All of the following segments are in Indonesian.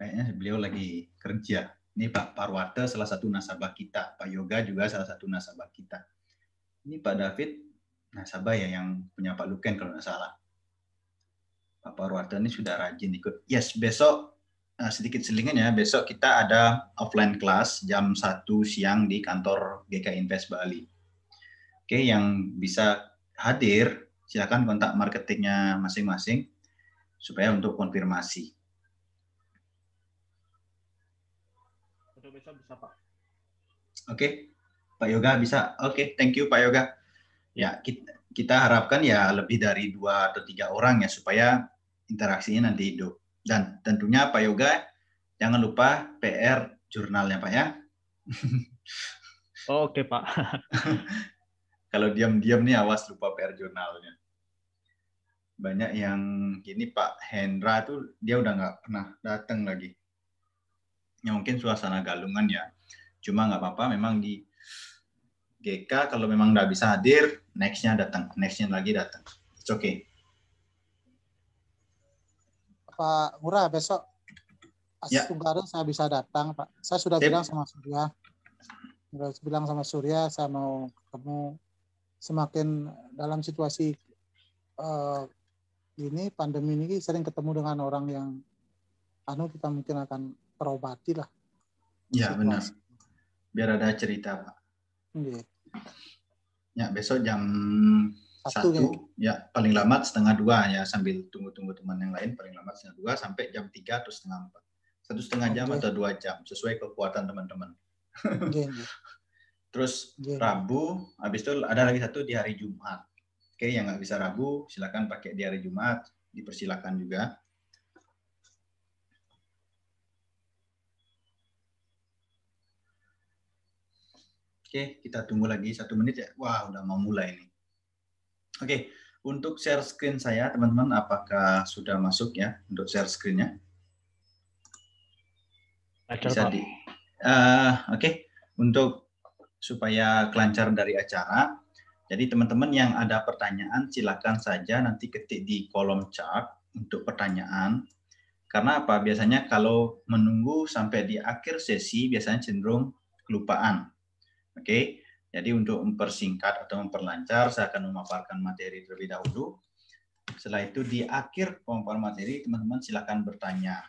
kayaknya beliau lagi kerja. Ini Pak Parwata salah satu nasabah kita, Pak Yoga juga salah satu nasabah kita. Ini Pak David nasabah ya yang punya Pak Luken kalau nggak salah. Pak Parwata ini sudah rajin ikut. Yes, besok eh, sedikit selingan ya, besok kita ada offline class jam 1 siang di kantor GK Invest Bali. Oke, yang bisa hadir silakan kontak marketingnya masing-masing supaya untuk konfirmasi. bisa Pak. Oke, okay. Pak Yoga bisa. Oke, okay. thank you Pak Yoga. Ya, kita, kita harapkan ya lebih dari dua atau tiga orang ya supaya interaksinya nanti hidup. Dan tentunya Pak Yoga jangan lupa PR jurnalnya Pak ya. Oh, oke okay, Pak. Kalau diam-diam nih awas lupa PR jurnalnya banyak yang gini Pak Hendra tuh dia udah nggak pernah datang lagi ya mungkin suasana galungan ya cuma nggak apa-apa memang di GK kalau memang nggak bisa hadir nextnya datang nextnya lagi datang it's okay Pak Murah besok Asis ya. Tunggara saya bisa datang Pak saya sudah Sip. bilang sama Surya sudah bilang sama Surya saya mau ketemu semakin dalam situasi uh, ini pandemi ini sering ketemu dengan orang yang anu kita mungkin akan terobati lah. Ya benar. Biar ada cerita pak. Yeah. Ya besok jam satu, ya, ya. paling lama setengah dua ya sambil tunggu-tunggu teman yang lain paling lama setengah dua sampai jam tiga atau setengah empat satu setengah okay. jam atau dua jam sesuai kekuatan teman-teman. Iya, iya. Terus yeah. Iya. Rabu, habis itu ada lagi satu di hari Jumat. Oke, okay, yang nggak bisa Rabu silakan pakai di hari Jumat, dipersilakan juga. Oke, kita tunggu lagi satu menit ya. Wah, udah mau mulai ini. Oke, untuk share screen saya, teman-teman, apakah sudah masuk ya untuk share screen-nya? Bisa di. Uh, Oke, okay. untuk supaya kelancar dari acara, jadi teman-teman yang ada pertanyaan silakan saja nanti ketik di kolom chat untuk pertanyaan. Karena apa? Biasanya kalau menunggu sampai di akhir sesi biasanya cenderung kelupaan Oke, jadi untuk mempersingkat atau memperlancar, saya akan memaparkan materi terlebih dahulu. Setelah itu di akhir pemaparan materi, teman-teman silakan bertanya.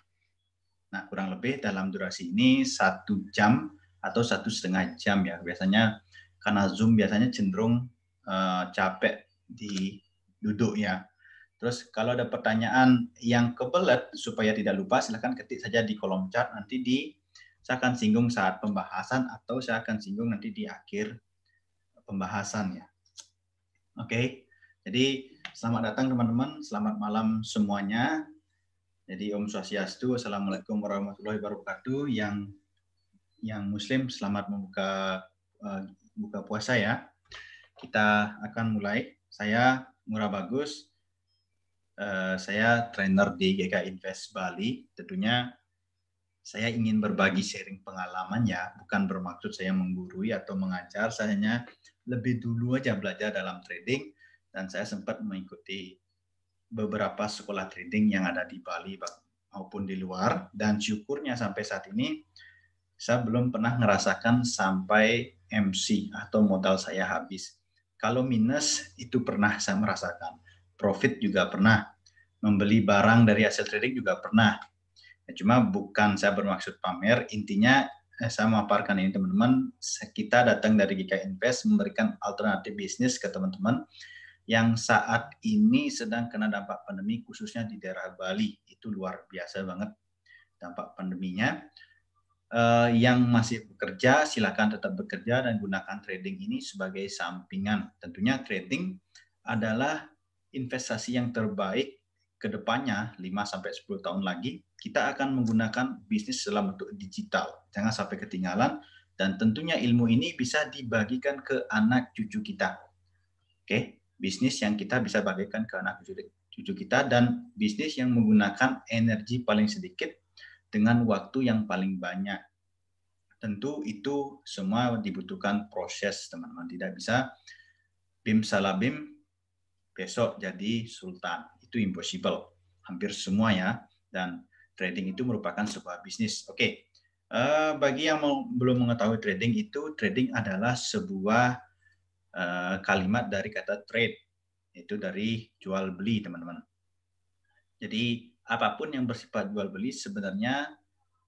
Nah, kurang lebih dalam durasi ini satu jam atau satu setengah jam ya. Biasanya karena Zoom biasanya cenderung uh, capek di duduk ya. Terus kalau ada pertanyaan yang kebelet supaya tidak lupa silahkan ketik saja di kolom chat nanti di saya akan singgung saat pembahasan atau saya akan singgung nanti di akhir pembahasan ya. Oke. Jadi selamat datang teman-teman, selamat malam semuanya. Jadi Om Swastiastu, Assalamualaikum warahmatullahi wabarakatuh. Yang yang Muslim selamat membuka eh, buka puasa ya. Kita akan mulai. Saya Murah Bagus, eh, saya trainer di GK Invest Bali. Tentunya saya ingin berbagi sharing pengalaman ya, bukan bermaksud saya menggurui atau mengajar, saya hanya lebih dulu aja belajar dalam trading dan saya sempat mengikuti beberapa sekolah trading yang ada di Bali maupun di luar dan syukurnya sampai saat ini saya belum pernah ngerasakan sampai MC atau modal saya habis. Kalau minus itu pernah saya merasakan, profit juga pernah, membeli barang dari hasil trading juga pernah, Cuma bukan saya bermaksud pamer, intinya eh, saya memaparkan ini teman-teman, kita datang dari GK Invest memberikan alternatif bisnis ke teman-teman yang saat ini sedang kena dampak pandemi khususnya di daerah Bali. Itu luar biasa banget dampak pandeminya. Uh, yang masih bekerja silakan tetap bekerja dan gunakan trading ini sebagai sampingan. Tentunya trading adalah investasi yang terbaik kedepannya 5 sampai 10 tahun lagi kita akan menggunakan bisnis dalam bentuk digital. Jangan sampai ketinggalan dan tentunya ilmu ini bisa dibagikan ke anak cucu kita. Oke, bisnis yang kita bisa bagikan ke anak cucu, cucu kita dan bisnis yang menggunakan energi paling sedikit dengan waktu yang paling banyak. Tentu itu semua dibutuhkan proses, teman-teman. Tidak bisa bim salabim besok jadi sultan itu impossible hampir semua ya dan trading itu merupakan sebuah bisnis oke okay. uh, eh, bagi yang mau, belum mengetahui trading itu trading adalah sebuah uh, kalimat dari kata trade itu dari jual beli teman-teman jadi apapun yang bersifat jual beli sebenarnya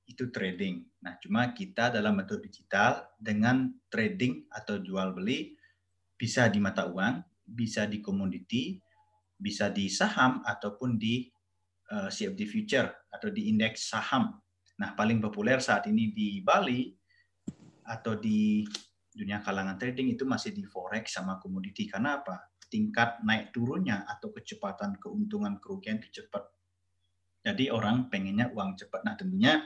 itu trading. Nah, cuma kita dalam bentuk digital dengan trading atau jual beli bisa di mata uang, bisa di komoditi, bisa di saham ataupun di eh, CFD future atau di indeks saham. Nah, paling populer saat ini di Bali atau di dunia kalangan trading itu masih di forex sama komoditi. Karena apa? Tingkat naik turunnya atau kecepatan keuntungan kerugian itu cepat. Jadi orang pengennya uang cepat. Nah, tentunya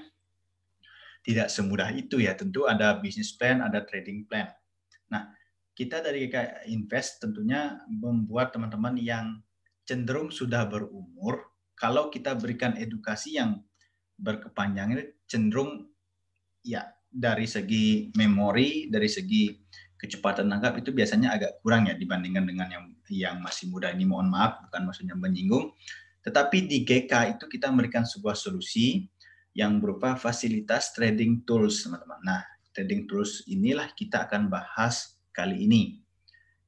tidak semudah itu ya. Tentu ada business plan, ada trading plan. Nah, kita dari Invest tentunya membuat teman-teman yang cenderung sudah berumur kalau kita berikan edukasi yang berkepanjangan cenderung ya dari segi memori dari segi kecepatan tangkap itu biasanya agak kurang ya dibandingkan dengan yang yang masih muda ini mohon maaf bukan maksudnya menyinggung tetapi di GK itu kita memberikan sebuah solusi yang berupa fasilitas trading tools teman-teman nah trading tools inilah kita akan bahas kali ini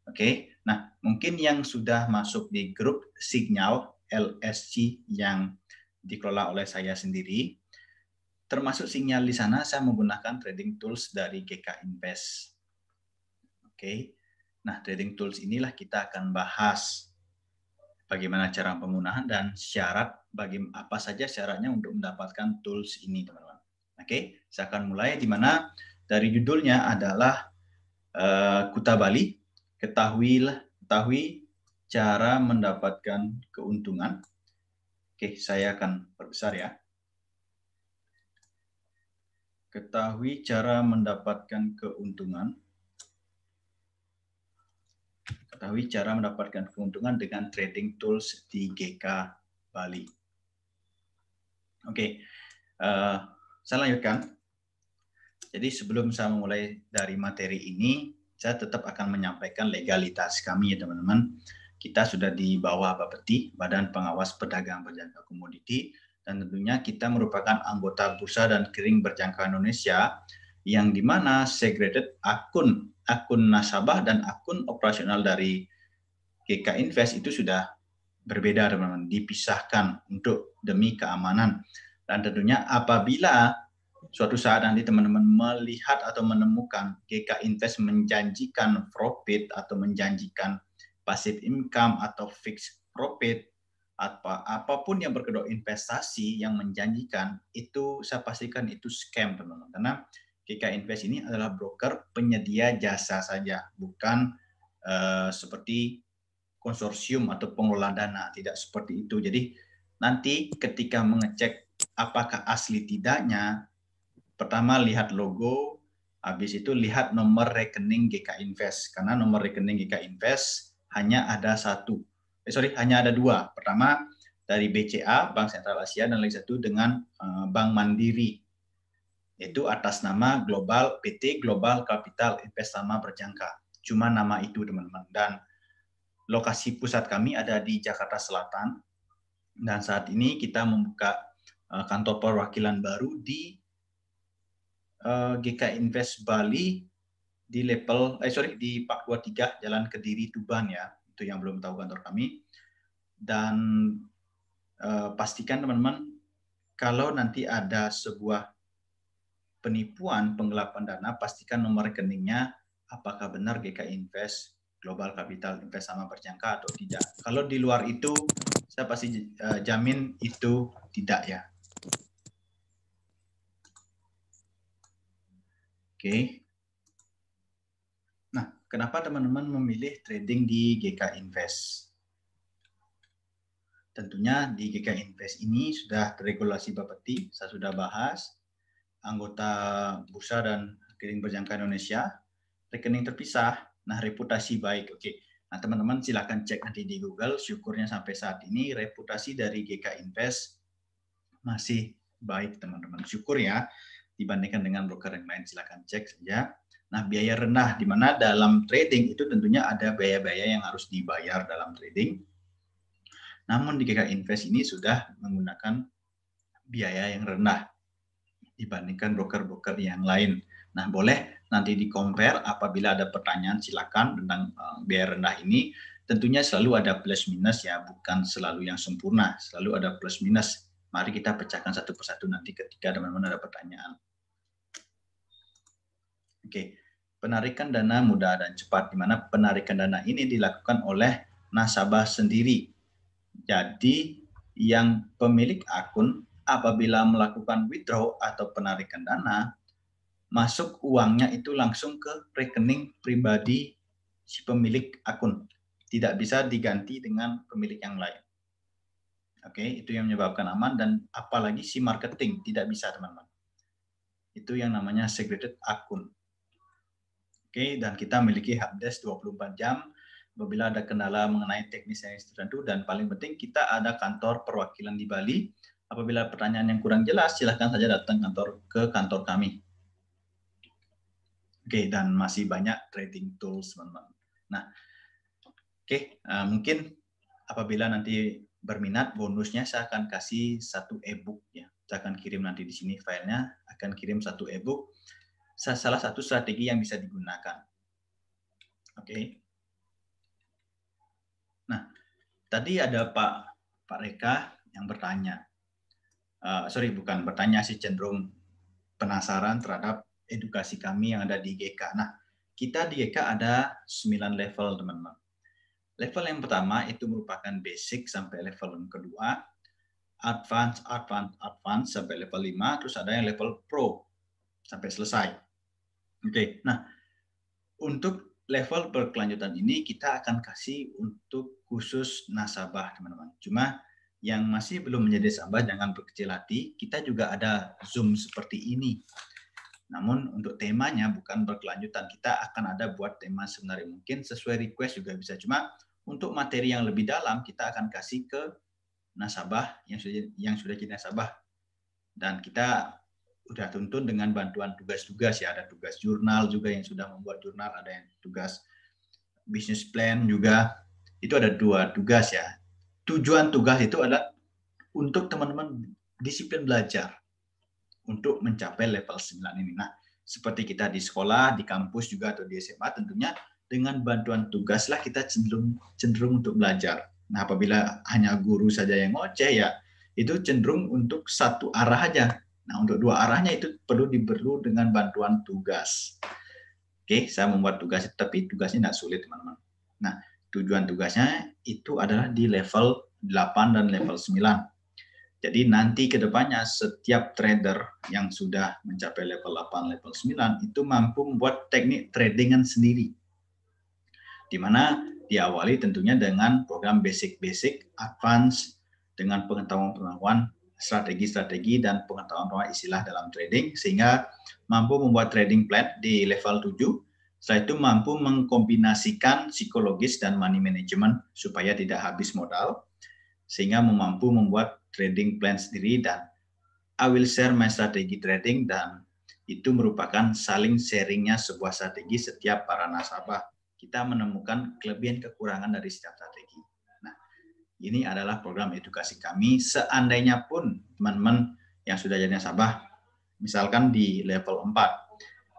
oke okay? Nah, mungkin yang sudah masuk di grup Signal LSC yang dikelola oleh saya sendiri, termasuk Signal di sana saya menggunakan trading tools dari GK Invest. Oke. Nah, trading tools inilah kita akan bahas bagaimana cara penggunaan dan syarat bagi apa saja syaratnya untuk mendapatkan tools ini, teman-teman. Oke, saya akan mulai di mana dari judulnya adalah uh, Kuta Bali ketahuilah ketahui cara mendapatkan keuntungan. Oke, saya akan perbesar ya. Ketahui cara mendapatkan keuntungan. Ketahui cara mendapatkan keuntungan dengan trading tools di GK Bali. Oke, uh, saya lanjutkan. Jadi sebelum saya memulai dari materi ini, saya tetap akan menyampaikan legalitas kami ya teman-teman. Kita sudah di bawah Bapeti, Badan Pengawas Pedagang Berjangka Komoditi, dan tentunya kita merupakan anggota Bursa dan Kering Berjangka Indonesia yang dimana segregated akun akun nasabah dan akun operasional dari GK Invest itu sudah berbeda teman-teman, dipisahkan untuk demi keamanan. Dan tentunya apabila suatu saat nanti teman-teman melihat atau menemukan GK Invest menjanjikan profit atau menjanjikan passive income atau fixed profit apa apapun yang berkedok investasi yang menjanjikan itu saya pastikan itu scam teman-teman karena GK Invest ini adalah broker penyedia jasa saja bukan uh, seperti konsorsium atau pengelola dana tidak seperti itu jadi nanti ketika mengecek apakah asli tidaknya Pertama lihat logo, habis itu lihat nomor rekening GK Invest karena nomor rekening GK Invest hanya ada satu. Eh, sorry, hanya ada dua. Pertama dari BCA Bank Sentral Asia dan lagi satu dengan eh, Bank Mandiri itu atas nama Global PT Global Capital Investama Berjangka. Cuma nama itu teman-teman dan lokasi pusat kami ada di Jakarta Selatan dan saat ini kita membuka eh, kantor perwakilan baru di uh, eh, GK Invest Bali di level eh sorry di Pak 23 Jalan Kediri Tuban ya itu yang belum tahu kantor kami dan uh, pastikan teman-teman kalau nanti ada sebuah penipuan penggelapan dana pastikan nomor rekeningnya apakah benar GK Invest Global Capital Invest sama berjangka atau tidak. Kalau di luar itu, saya pasti eh, jamin itu tidak ya. Oke. Nah, kenapa teman-teman memilih trading di GK Invest? Tentunya di GK Invest ini sudah terregulasi Bapeti, saya sudah bahas. Anggota Bursa dan Rekening Berjangka Indonesia, rekening terpisah. Nah, reputasi baik. Oke. Nah, teman-teman silahkan cek nanti di Google. Syukurnya sampai saat ini reputasi dari GK Invest masih baik, teman-teman. Syukur ya dibandingkan dengan broker yang lain. Silahkan cek saja. Nah, biaya rendah di mana dalam trading itu tentunya ada biaya-biaya yang harus dibayar dalam trading. Namun di GK Invest ini sudah menggunakan biaya yang rendah dibandingkan broker-broker yang lain. Nah, boleh nanti di compare apabila ada pertanyaan silakan tentang eh, biaya rendah ini. Tentunya selalu ada plus minus ya, bukan selalu yang sempurna, selalu ada plus minus. Mari kita pecahkan satu persatu nanti ketika teman-teman ada pertanyaan. Oke, penarikan dana mudah dan cepat, di mana penarikan dana ini dilakukan oleh nasabah sendiri. Jadi, yang pemilik akun apabila melakukan withdraw atau penarikan dana, masuk uangnya itu langsung ke rekening pribadi si pemilik akun. Tidak bisa diganti dengan pemilik yang lain. Oke, itu yang menyebabkan aman dan apalagi si marketing tidak bisa teman-teman. Itu yang namanya segregated akun. Oke, dan kita memiliki helpdesk 24 jam apabila ada kendala mengenai teknis yang tertentu dan paling penting kita ada kantor perwakilan di Bali. Apabila pertanyaan yang kurang jelas, silahkan saja datang kantor ke kantor kami. Oke, dan masih banyak trading tools, teman-teman. Nah, oke, eh, mungkin apabila nanti berminat, bonusnya saya akan kasih satu e-book ya. Saya akan kirim nanti di sini filenya, akan kirim satu e-book salah satu strategi yang bisa digunakan. Oke. Okay. Nah, tadi ada Pak Pak Reka yang bertanya. Uh, sorry, bukan bertanya sih cenderung penasaran terhadap edukasi kami yang ada di GK. Nah, kita di GK ada 9 level, teman-teman. Level yang pertama itu merupakan basic sampai level yang kedua, advance, advance, advance sampai level 5, terus ada yang level pro sampai selesai. Oke, okay. nah untuk level berkelanjutan ini kita akan kasih untuk khusus nasabah teman-teman. Cuma yang masih belum menjadi nasabah jangan berkecil hati. Kita juga ada zoom seperti ini. Namun untuk temanya bukan berkelanjutan. Kita akan ada buat tema sebenarnya mungkin sesuai request juga bisa. Cuma untuk materi yang lebih dalam kita akan kasih ke nasabah yang sudah yang sudah jadi nasabah dan kita sudah tuntun dengan bantuan tugas-tugas ya ada tugas jurnal juga yang sudah membuat jurnal ada yang tugas bisnis plan juga itu ada dua tugas ya tujuan tugas itu adalah untuk teman-teman disiplin belajar untuk mencapai level 9 ini nah seperti kita di sekolah di kampus juga atau di SMA tentunya dengan bantuan tugaslah kita cenderung cenderung untuk belajar nah apabila hanya guru saja yang ngoceh ya itu cenderung untuk satu arah aja Nah, untuk dua arahnya itu perlu diperlu dengan bantuan tugas. Oke, saya membuat tugas, tapi tugasnya tidak sulit, teman-teman. Nah, tujuan tugasnya itu adalah di level 8 dan level 9. Jadi nanti ke depannya setiap trader yang sudah mencapai level 8, level 9 itu mampu membuat teknik tradingan sendiri. Di mana diawali tentunya dengan program basic-basic, advance, dengan pengetahuan-pengetahuan strategi-strategi dan pengetahuan istilah dalam trading sehingga mampu membuat trading plan di level 7 setelah itu mampu mengkombinasikan psikologis dan money management supaya tidak habis modal sehingga mampu membuat trading plan sendiri dan I will share my strategi trading dan itu merupakan saling sharingnya sebuah strategi setiap para nasabah. Kita menemukan kelebihan kekurangan dari setiap strategi. Ini adalah program edukasi kami. Seandainya pun teman-teman yang sudah jadi nasabah, misalkan di level 4,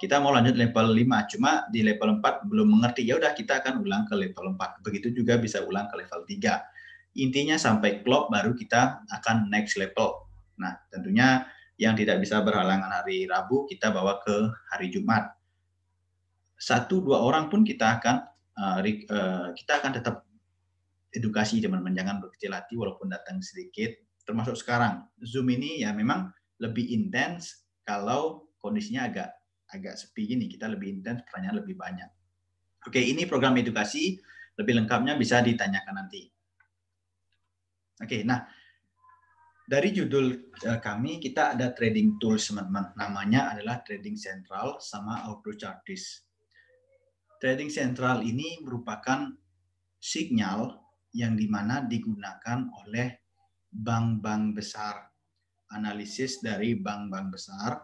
kita mau lanjut level 5, cuma di level 4 belum mengerti, ya udah kita akan ulang ke level 4. Begitu juga bisa ulang ke level 3. Intinya sampai klop baru kita akan next level. Nah, tentunya yang tidak bisa berhalangan hari Rabu kita bawa ke hari Jumat. Satu dua orang pun kita akan eh, eh, kita akan tetap edukasi teman-teman jangan berkecil hati walaupun datang sedikit termasuk sekarang zoom ini ya memang lebih intens kalau kondisinya agak agak sepi gini kita lebih intens pertanyaan lebih banyak oke ini program edukasi lebih lengkapnya bisa ditanyakan nanti oke nah dari judul eh, kami kita ada trading tools teman-teman namanya adalah trading central sama outdoor chartist trading central ini merupakan signal yang dimana digunakan oleh bank-bank besar. Analisis dari bank-bank besar,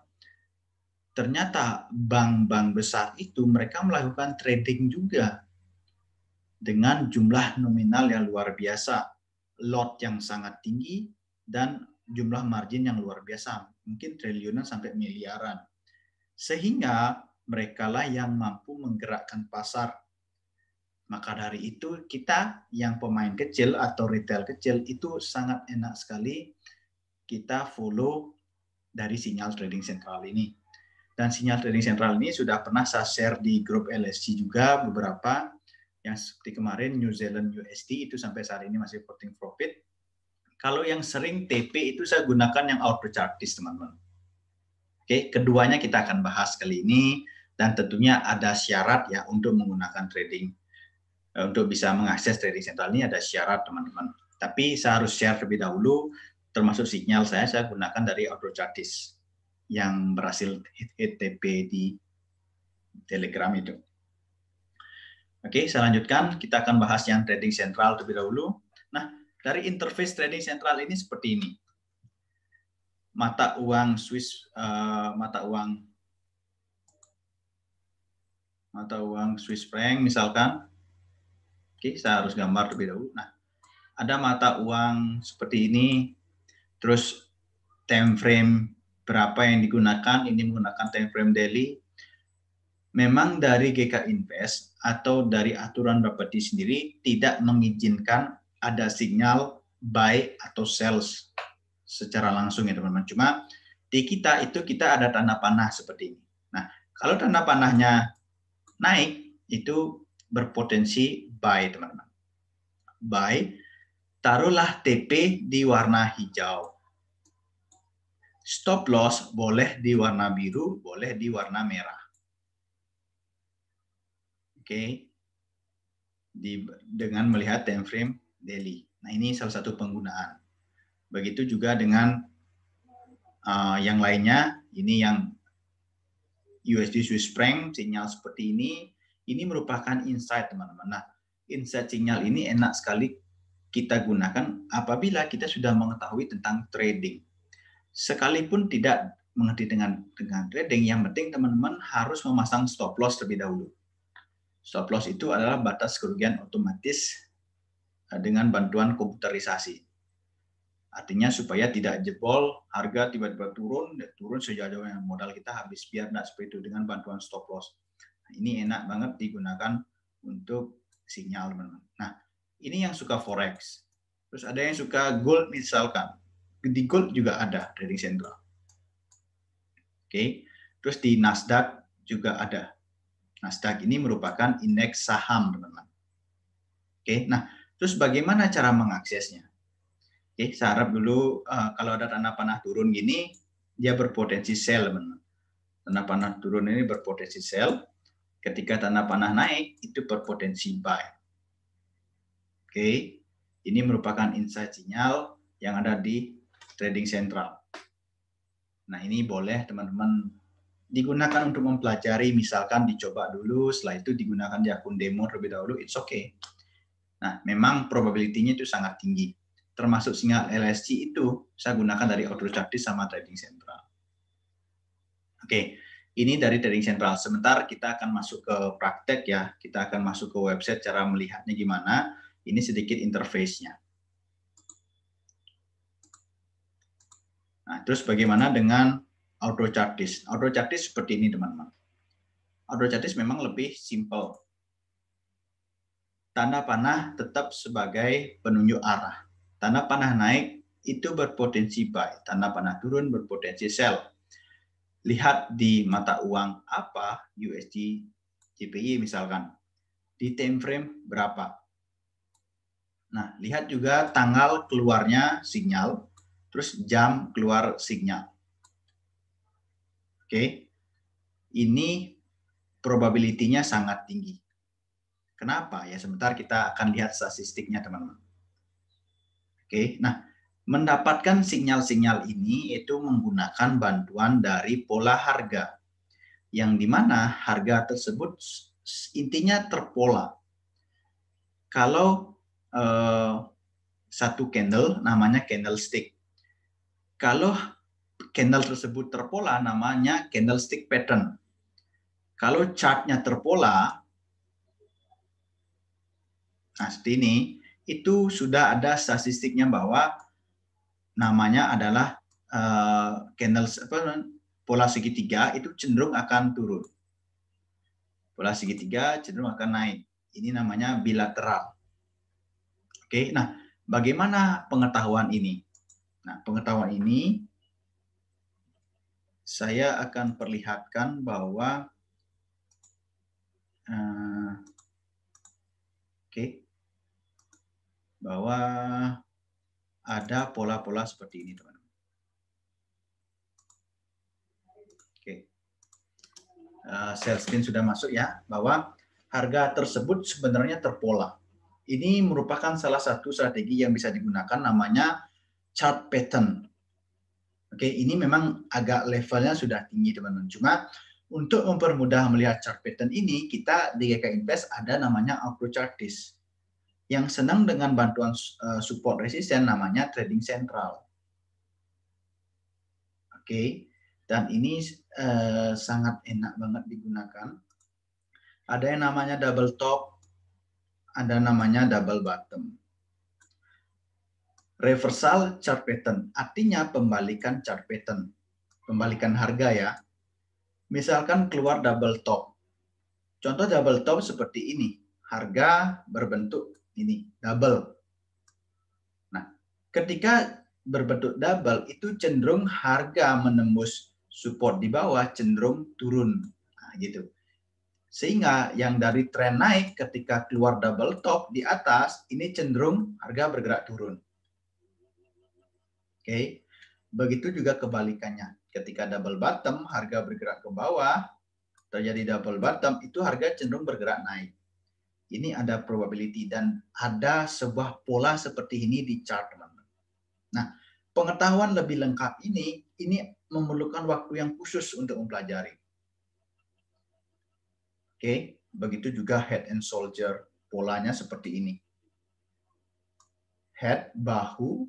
ternyata bank-bank besar itu mereka melakukan trading juga dengan jumlah nominal yang luar biasa, lot yang sangat tinggi, dan jumlah margin yang luar biasa, mungkin triliunan sampai miliaran. Sehingga mereka lah yang mampu menggerakkan pasar maka dari itu kita yang pemain kecil atau retail kecil itu sangat enak sekali kita follow dari sinyal trading sentral ini. Dan sinyal trading sentral ini sudah pernah saya share di grup LSC juga beberapa yang seperti kemarin New Zealand USD itu sampai saat ini masih putting profit. Kalau yang sering TP itu saya gunakan yang auto chartis teman-teman. Oke, keduanya kita akan bahas kali ini dan tentunya ada syarat ya untuk menggunakan trading Eh, untuk bisa mengakses trading sentral ini ada syarat teman-teman. Tapi saya harus share terlebih dahulu, termasuk sinyal saya, saya gunakan dari Outdoor Chartis yang berhasil HTTP di Telegram itu. Oke, saya lanjutkan. Kita akan bahas yang trading sentral terlebih dahulu. Nah, dari interface trading sentral ini seperti ini. Mata uang Swiss, uh, mata uang mata uang Swiss franc misalkan Oke, saya harus gambar terlebih dahulu. Nah, ada mata uang seperti ini, terus time frame berapa yang digunakan, ini menggunakan time frame daily. Memang dari GK Invest atau dari aturan di sendiri tidak mengizinkan ada sinyal buy atau sales secara langsung ya teman-teman. Cuma di kita itu kita ada tanda panah seperti ini. Nah, kalau tanda panahnya naik itu berpotensi buy teman-teman. Buy, taruhlah TP di warna hijau. Stop loss boleh di warna biru, boleh di warna merah. Oke. Okay. dengan melihat time frame daily. Nah, ini salah satu penggunaan. Begitu juga dengan uh, yang lainnya, ini yang USD Swiss franc sinyal seperti ini, ini merupakan insight teman-teman. Nah, insight sinyal ini enak sekali kita gunakan apabila kita sudah mengetahui tentang trading. Sekalipun tidak mengerti dengan dengan trading, yang penting teman-teman harus memasang stop loss terlebih dahulu. Stop loss itu adalah batas kerugian otomatis eh, dengan bantuan komputerisasi. Artinya supaya tidak jebol, harga tiba-tiba turun, turun sejauh yang modal kita habis biar tidak seperti itu dengan bantuan stop loss. Nah, ini enak banget digunakan untuk sinyal benar. Nah, ini yang suka forex. Terus ada yang suka gold misalkan. Di gold juga ada trading central. Oke. Terus di Nasdaq juga ada. Nasdaq ini merupakan indeks saham, teman-teman. Oke. Nah, terus bagaimana cara mengaksesnya? Oke, okay. saya harap dulu uh, kalau ada tanah panah turun gini, dia berpotensi sell, teman-teman. Tanah panah turun ini berpotensi sell Ketika tanah panah naik, itu berpotensi buy. Oke, ini merupakan insight sinyal yang ada di trading central. Nah, ini boleh teman-teman digunakan untuk mempelajari, misalkan dicoba dulu, setelah itu digunakan di akun demo terlebih dahulu, it's okay. Nah, memang probability-nya itu sangat tinggi. Termasuk sinyal LSC itu, saya gunakan dari order chart sama trading central. Oke, okay. Ini dari trading central. Sebentar kita akan masuk ke praktek ya. Kita akan masuk ke website cara melihatnya gimana. Ini sedikit interface-nya. Nah, terus bagaimana dengan auto chartist? Auto chartist seperti ini, teman-teman. Auto chartist memang lebih simple. Tanda panah tetap sebagai penunjuk arah. Tanda panah naik itu berpotensi buy, tanda panah turun berpotensi sell lihat di mata uang apa USD JPY misalkan di time frame berapa. Nah, lihat juga tanggal keluarnya sinyal, terus jam keluar sinyal. Oke. Okay. Ini probability sangat tinggi. Kenapa? Ya sebentar kita akan lihat statistiknya, teman-teman. Oke. Okay. Nah, Mendapatkan sinyal-sinyal ini itu menggunakan bantuan dari pola harga, yang dimana harga tersebut intinya terpola. Kalau eh, satu candle namanya candlestick. Kalau candle tersebut terpola namanya candlestick pattern. Kalau chartnya terpola, nah seperti ini, itu sudah ada statistiknya bahwa namanya adalah uh, eh, candles apa pola segitiga itu cenderung akan turun. Pola segitiga cenderung akan naik. Ini namanya bilateral. Oke, nah bagaimana pengetahuan ini? Nah, pengetahuan ini saya akan perlihatkan bahwa uh, oke okay, bahwa ada pola-pola seperti ini, teman-teman. Oke. Uh, sales screen sudah masuk ya, bahwa harga tersebut sebenarnya terpola. Ini merupakan salah satu strategi yang bisa digunakan namanya chart pattern. Oke, ini memang agak levelnya sudah tinggi, teman-teman. Cuma untuk mempermudah melihat chart pattern ini, kita di GK Invest ada namanya approach chart yang senang dengan bantuan eh, support resisten namanya trading sentral. Oke, okay. dan ini eh, sangat enak banget digunakan. Ada yang namanya double top, ada namanya double bottom. Reversal chart pattern, artinya pembalikan chart pattern, pembalikan harga ya. Misalkan keluar double top. Contoh double top seperti ini, harga berbentuk ini double. Nah, ketika berbentuk double itu cenderung harga menembus support di bawah cenderung turun. Nah, gitu. Sehingga yang dari tren naik ketika keluar double top di atas ini cenderung harga bergerak turun. Oke. Okay. Begitu juga kebalikannya. Ketika double bottom harga bergerak ke bawah, terjadi double bottom itu harga cenderung bergerak naik. Ini ada probability dan ada sebuah pola seperti ini di chart teman-teman. Nah, pengetahuan lebih lengkap ini ini memerlukan waktu yang khusus untuk mempelajari. Oke, okay. begitu juga head and shoulder polanya seperti ini. Head bahu,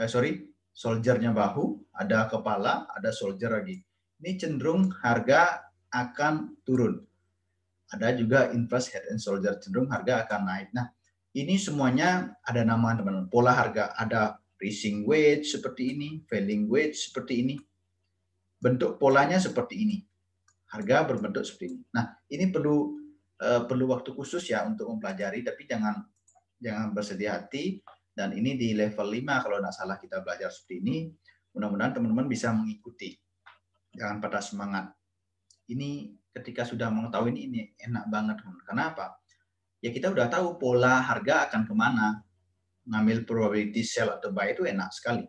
eh, sorry, soldiernya bahu, ada kepala, ada soldier lagi. Ini cenderung harga akan turun ada juga interest head and shoulder cenderung harga akan naik. Nah, ini semuanya ada nama teman-teman. Pola harga ada rising wedge seperti ini, falling wedge seperti ini. Bentuk polanya seperti ini. Harga berbentuk seperti ini. Nah, ini perlu uh, perlu waktu khusus ya untuk mempelajari tapi jangan jangan bersedih hati dan ini di level 5 kalau tidak salah kita belajar seperti ini. Mudah-mudahan teman-teman bisa mengikuti. Jangan patah semangat ini ketika sudah mengetahui ini, ini enak banget. Kenapa? Ya kita sudah tahu pola harga akan kemana. Ngambil probability sell atau buy itu enak sekali.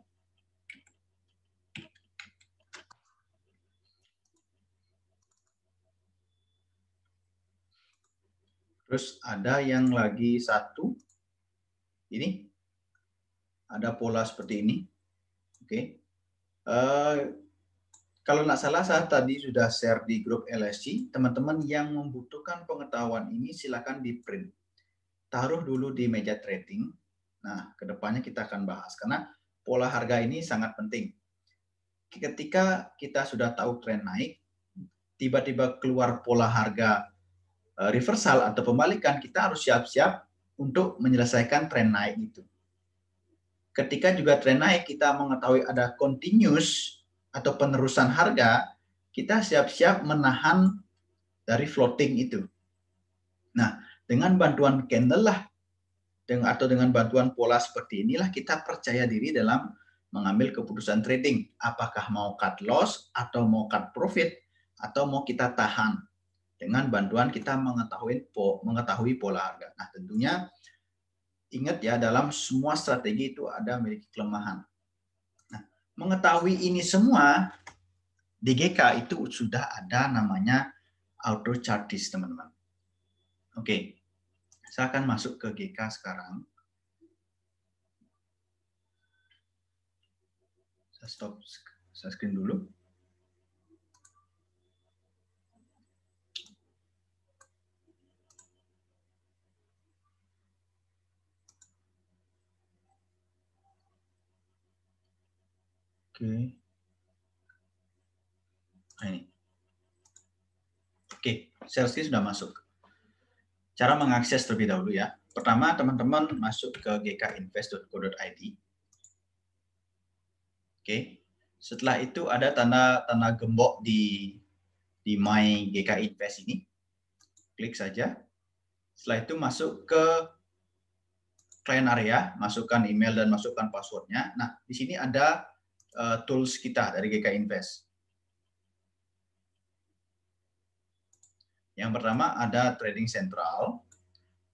Terus ada yang lagi satu. Ini. Ada pola seperti ini. Oke. Okay. Eh, kalau tidak salah, saya tadi sudah share di grup LSC. Teman-teman yang membutuhkan pengetahuan ini silakan di print. Taruh dulu di meja trading. Nah, kedepannya kita akan bahas. Karena pola harga ini sangat penting. Ketika kita sudah tahu tren naik, tiba-tiba keluar pola harga eh, reversal atau pembalikan, kita harus siap-siap untuk menyelesaikan tren naik itu. Ketika juga tren naik, kita mengetahui ada continuous atau penerusan harga, kita siap-siap menahan dari floating itu. Nah, dengan bantuan candle lah dengan, atau dengan bantuan pola seperti inilah kita percaya diri dalam mengambil keputusan trading. Apakah mau cut loss atau mau cut profit atau mau kita tahan dengan bantuan kita mengetahui mengetahui pola harga. Nah, tentunya ingat ya dalam semua strategi itu ada memiliki kelemahan mengetahui ini semua, di GK itu sudah ada namanya auto chartist teman-teman. Oke, saya akan masuk ke GK sekarang. Saya stop, saya screen dulu. Oke. Okay. Nah, ini. Oke, sales key sudah masuk. Cara mengakses terlebih dahulu ya. Pertama, teman-teman masuk ke gkinvest.co.id. Oke. Setelah itu ada tanda tanda gembok di di My GK Invest ini. Klik saja. Setelah itu masuk ke client area, masukkan email dan masukkan passwordnya. Nah, di sini ada Eh, tools kita dari GK Invest. Yang pertama ada trading central,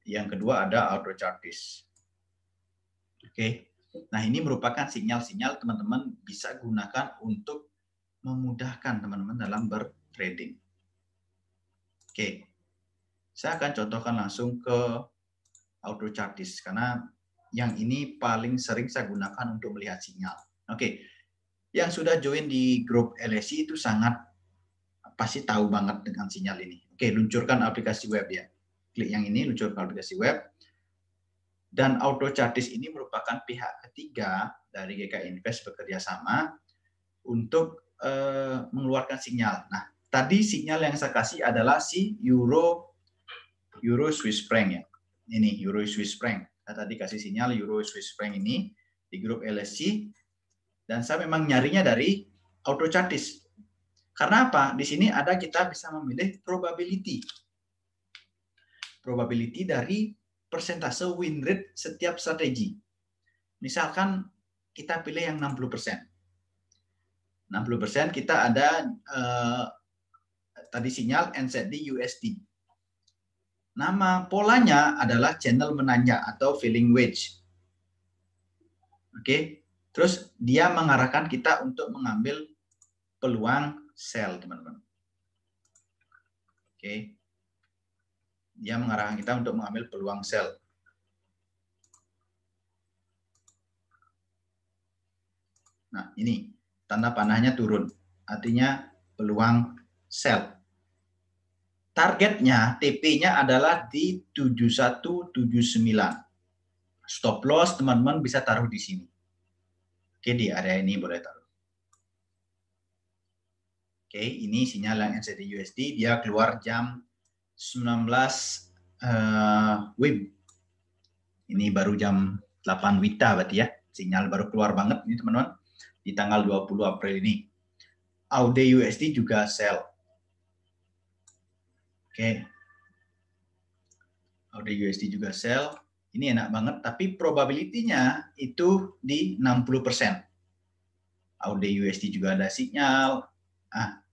yang kedua ada Auto chartist. Oke. Nah, ini merupakan sinyal-sinyal teman-teman bisa gunakan untuk memudahkan teman-teman dalam bertrading. Oke. Saya akan contohkan langsung ke Auto chartist karena yang ini paling sering saya gunakan untuk melihat sinyal. Oke, yang sudah join di grup LSI itu sangat pasti tahu banget dengan sinyal ini. Oke, luncurkan aplikasi web ya. Klik yang ini, luncurkan aplikasi web. Dan Auto Chartis ini merupakan pihak ketiga dari GK Invest bekerja sama untuk uh, mengeluarkan sinyal. Nah, tadi sinyal yang saya kasih adalah si euro euro Swiss franc ya. Ini euro Swiss franc. Saya tadi kasih sinyal euro Swiss franc ini di grup LSI dan saya memang nyarinya dari auto chartis. Karena apa? Di sini ada kita bisa memilih probability. Probability dari persentase win rate setiap strategi. Misalkan kita pilih yang 60%. 60% kita ada eh, tadi sinyal NZD USD. Nama polanya adalah channel menanya atau filling wedge. Oke. Terus dia mengarahkan kita untuk mengambil peluang sell teman-teman. Oke. Dia mengarahkan kita untuk mengambil peluang sell. Nah, ini tanda panahnya turun. Artinya peluang sell. Targetnya, TP-nya adalah di 7179. Stop loss teman-teman bisa taruh di sini. Oke, di area ini boleh taruh. Oke, ini sinyal yang NCD USD, dia keluar jam 19 uh, WIB. Ini baru jam 8 WITA berarti ya. Sinyal baru keluar banget ini teman-teman. Di tanggal 20 April ini. Aude USD juga sell. Oke. Aude USD juga sell ini enak banget, tapi probability-nya itu di 60%. AUD USD juga ada sinyal. Ah,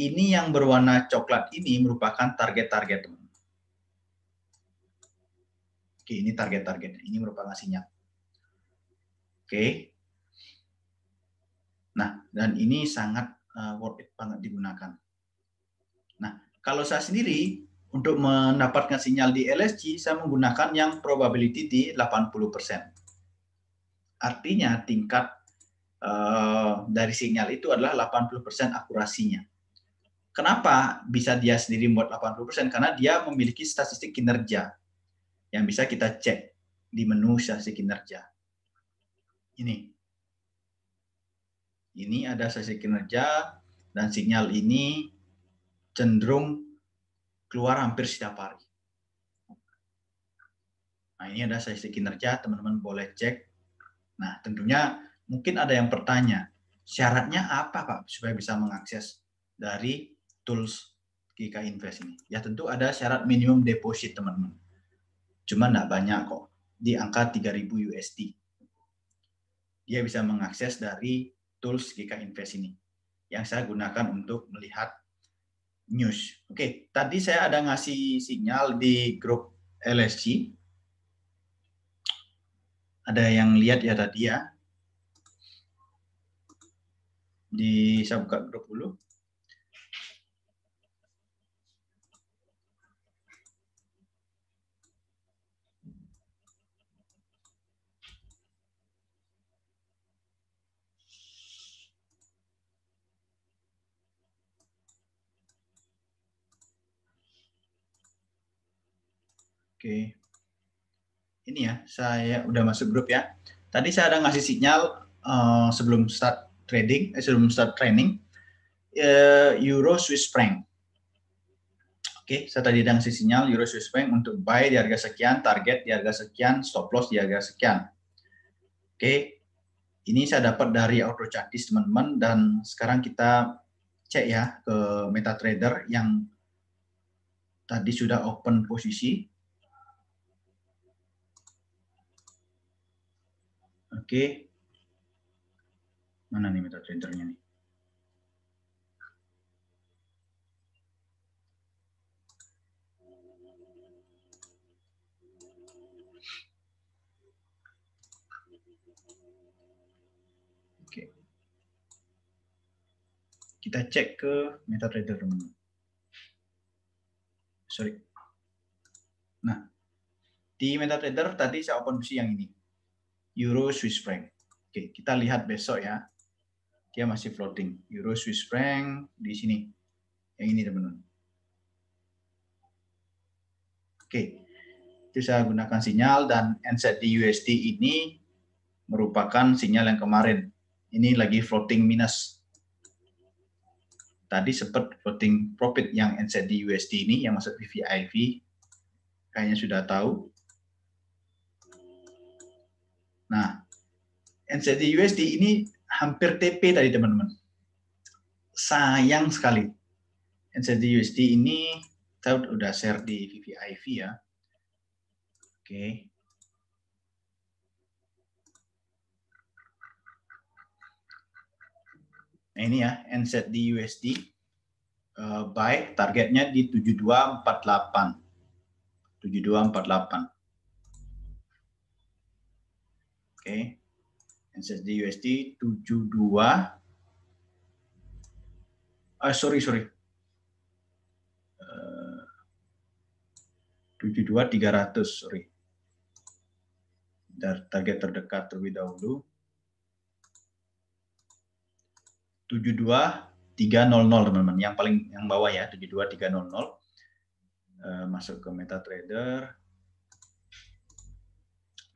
ini yang berwarna coklat ini merupakan target-target. Oke, ini target-target. Ini merupakan sinyal. Oke. Nah, dan ini sangat eh, worth it banget digunakan. Nah, kalau saya sendiri, untuk mendapatkan sinyal di LSG, saya menggunakan yang probability di 80%. Artinya tingkat uh, dari sinyal itu adalah 80% akurasinya. Kenapa bisa dia sendiri membuat 80%? Karena dia memiliki statistik kinerja yang bisa kita cek di menu statistik kinerja. Ini. Ini ada statistik kinerja dan sinyal ini cenderung keluar hampir setiap hari. Nah, ini ada sesi kinerja, teman-teman boleh cek. Nah, tentunya mungkin ada yang bertanya, syaratnya apa Pak supaya bisa mengakses dari tools GK Invest ini? Ya tentu ada syarat minimum deposit teman-teman. Cuma nggak banyak kok, di angka 3000 USD. Dia bisa mengakses dari tools GK Invest ini yang saya gunakan untuk melihat news. Oke, tadi saya ada ngasih sinyal di grup LSC. Ada yang lihat ya tadi ya. Di saya buka grup dulu. Oke. Ini ya, saya udah masuk grup ya. Tadi saya ada ngasih sinyal uh, sebelum start trading, eh, sebelum start training, uh, Euro Swiss franc. Oke, okay, saya tadi ada ngasih sinyal Euro Swiss franc untuk buy di harga sekian, target di harga sekian, stop loss di harga sekian. Oke, okay. ini saya dapat dari Auto Chartis teman-teman dan sekarang kita cek ya ke MetaTrader yang tadi sudah open posisi Oke. Mana nih metode printernya nih? Oke. Kita cek ke metode renderer Sorry. Nah, di MetaTrader tadi saya open busi yang ini euro Swiss franc. Oke, kita lihat besok ya. Dia masih floating. Euro Swiss franc di sini. Yang ini teman-teman. Oke. Itu saya gunakan sinyal dan NZD USD ini merupakan sinyal yang kemarin. Ini lagi floating minus. Tadi sempat floating profit yang NZD USD ini yang masuk PVIV kayaknya sudah tahu Nah, NZD USD ini hampir TP tadi teman-teman. Sayang sekali. NZD USD ini kita udah share di VVIV ya. Oke. Nah, ini ya NZD USD uh, eh, buy targetnya di 7248. 7248. Oke. Okay. NSD USD 72 Ah sorry sorry. Uh, 72 300 sorry. Dar target terdekat terlebih dahulu. 72 300 teman-teman, yang paling yang bawah ya 72 300. Uh, masuk ke MetaTrader. trader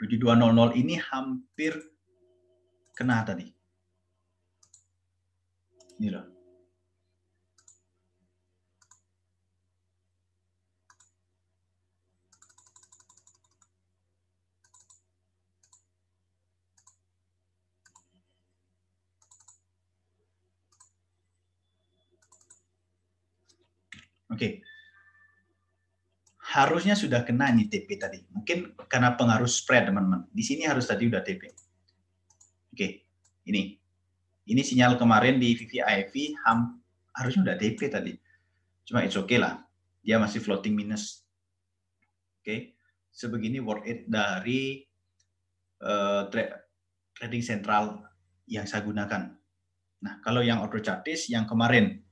UD200 ini hampir kena tadi. Ini loh. Oke, okay harusnya sudah kena nih TP tadi. Mungkin karena pengaruh spread, teman-teman. Di sini harus tadi udah TP. Oke, ini. Ini sinyal kemarin di VVIV ham, harusnya udah TP tadi. Cuma it's okay lah. Dia masih floating minus. Oke, sebegini worth it dari uh, tra trading central yang saya gunakan. Nah, kalau yang auto chartis yang kemarin,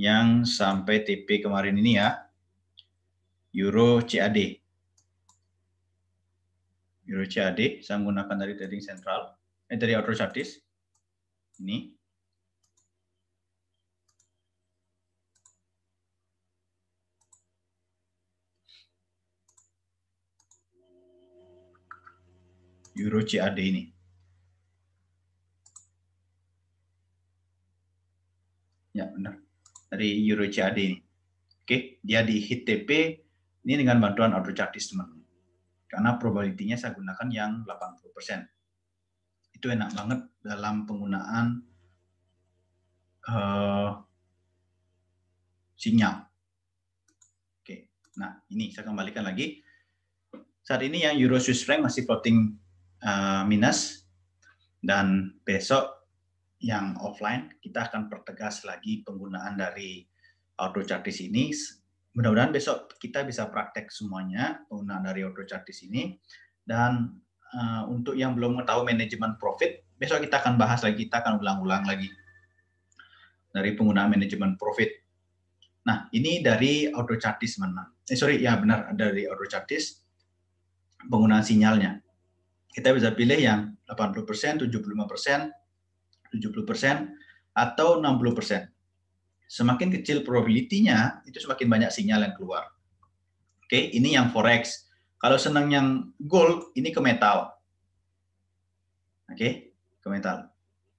yang sampai TP kemarin ini ya, euro CAD. Euro CAD saya menggunakan dari trading central, eh dari auto chartist. Ini. Euro CAD ini. Ya, benar. Dari Euro CAD ini. Oke, dia di hit ini dengan bantuan auto teman Karena probability-nya saya gunakan yang 80%. Itu enak banget dalam penggunaan uh, sinyal. Oke, nah ini saya kembalikan lagi. Saat ini yang Euro Swiss franc masih floating uh, minus dan besok yang offline kita akan pertegas lagi penggunaan dari auto chart ini mudah-mudahan besok kita bisa praktek semuanya penggunaan dari auto chart di sini. Dan uh, untuk yang belum tahu manajemen profit, besok kita akan bahas lagi, kita akan ulang-ulang lagi dari penggunaan manajemen profit. Nah, ini dari auto chartis mana? Eh, sorry, ya benar dari auto chartis penggunaan sinyalnya. Kita bisa pilih yang 80%, 75%, 70% atau 60% semakin kecil probability-nya, itu semakin banyak sinyal yang keluar. Oke, okay? ini yang forex. Kalau senang yang gold, ini ke metal. Oke, okay? ke metal.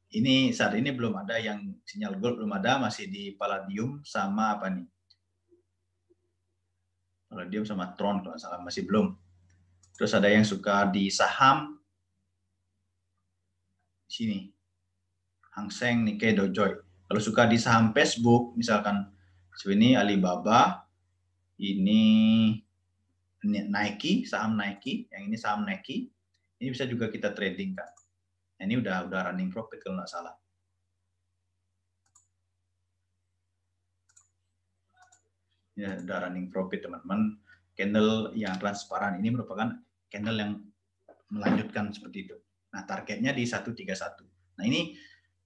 Ini saat ini belum ada yang sinyal gold belum ada, masih di palladium sama apa nih? Palladium sama tron kalau salah masih belum. Terus ada yang suka di saham, sini. Hang Seng, Nikkei, Dow kalau suka di saham Facebook, misalkan ini Alibaba, ini Nike, saham Nike, yang ini saham Nike, ini bisa juga kita trading kan. Ini udah udah running profit kalau nggak salah. ya, udah running profit teman-teman. Candle yang transparan ini merupakan candle yang melanjutkan seperti itu. Nah, targetnya di 131. Nah, ini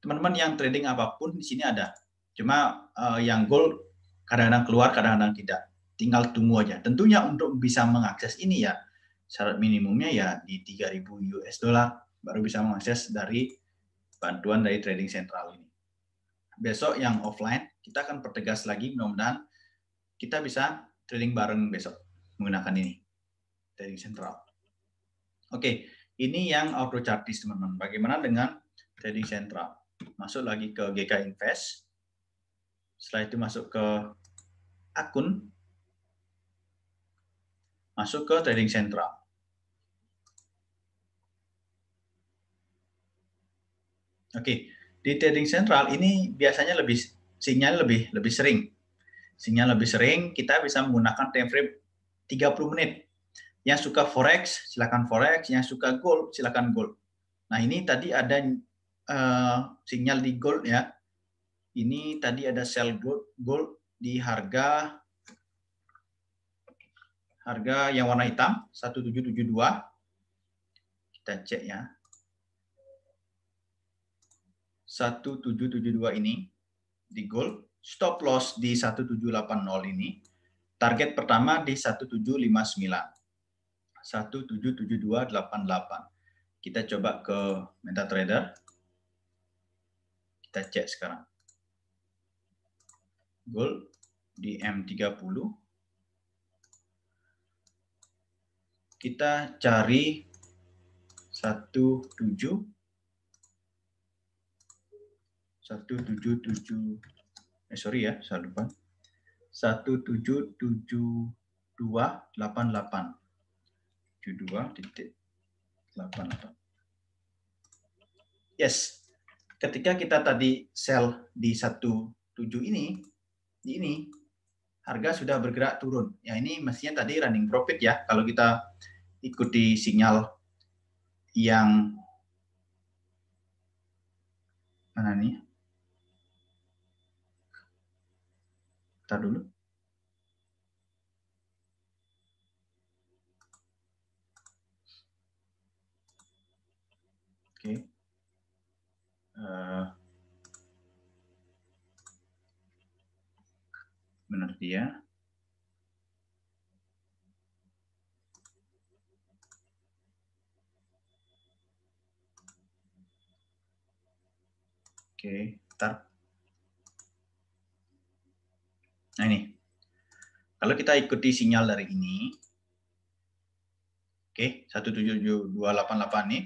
teman-teman yang trading apapun di sini ada. Cuma uh, yang gold kadang-kadang keluar, kadang-kadang tidak. Tinggal tunggu aja. Tentunya untuk bisa mengakses ini ya, syarat minimumnya ya di 3000 US dollar baru bisa mengakses dari bantuan dari trading sentral ini. Besok yang offline, kita akan pertegas lagi mudah-mudahan kita bisa trading bareng besok menggunakan ini, trading sentral. Oke, ini yang auto chartis teman-teman. Bagaimana dengan trading sentral? masuk lagi ke GK Invest. Setelah itu masuk ke akun, masuk ke Trading Central. Oke, di Trading Central ini biasanya lebih sinyal lebih lebih sering. Sinyal lebih sering kita bisa menggunakan time frame 30 menit. Yang suka forex silakan forex, yang suka gold silakan gold. Nah, ini tadi ada Eh, sinyal di gold ya. Ini tadi ada sell gold, gold di harga harga yang warna hitam 1772. Kita cek ya. 1772 ini di gold, stop loss di 1780 ini, target pertama di 1759. 177288. Kita coba ke MetaTrader. Kita cek sekarang. Gold di M30. Kita cari 17 177. eh sorry ya, saya lupa. 177288 72.88. Yes, ketika kita tadi sell di 17 ini, di ini harga sudah bergerak turun. Ya ini mestinya tadi running profit ya kalau kita ikuti sinyal yang mana nih? Kita dulu. Eh, benar dia. Oke, tar. Nah ini. Kalau kita ikuti sinyal dari ini, oke, satu 17288 nih,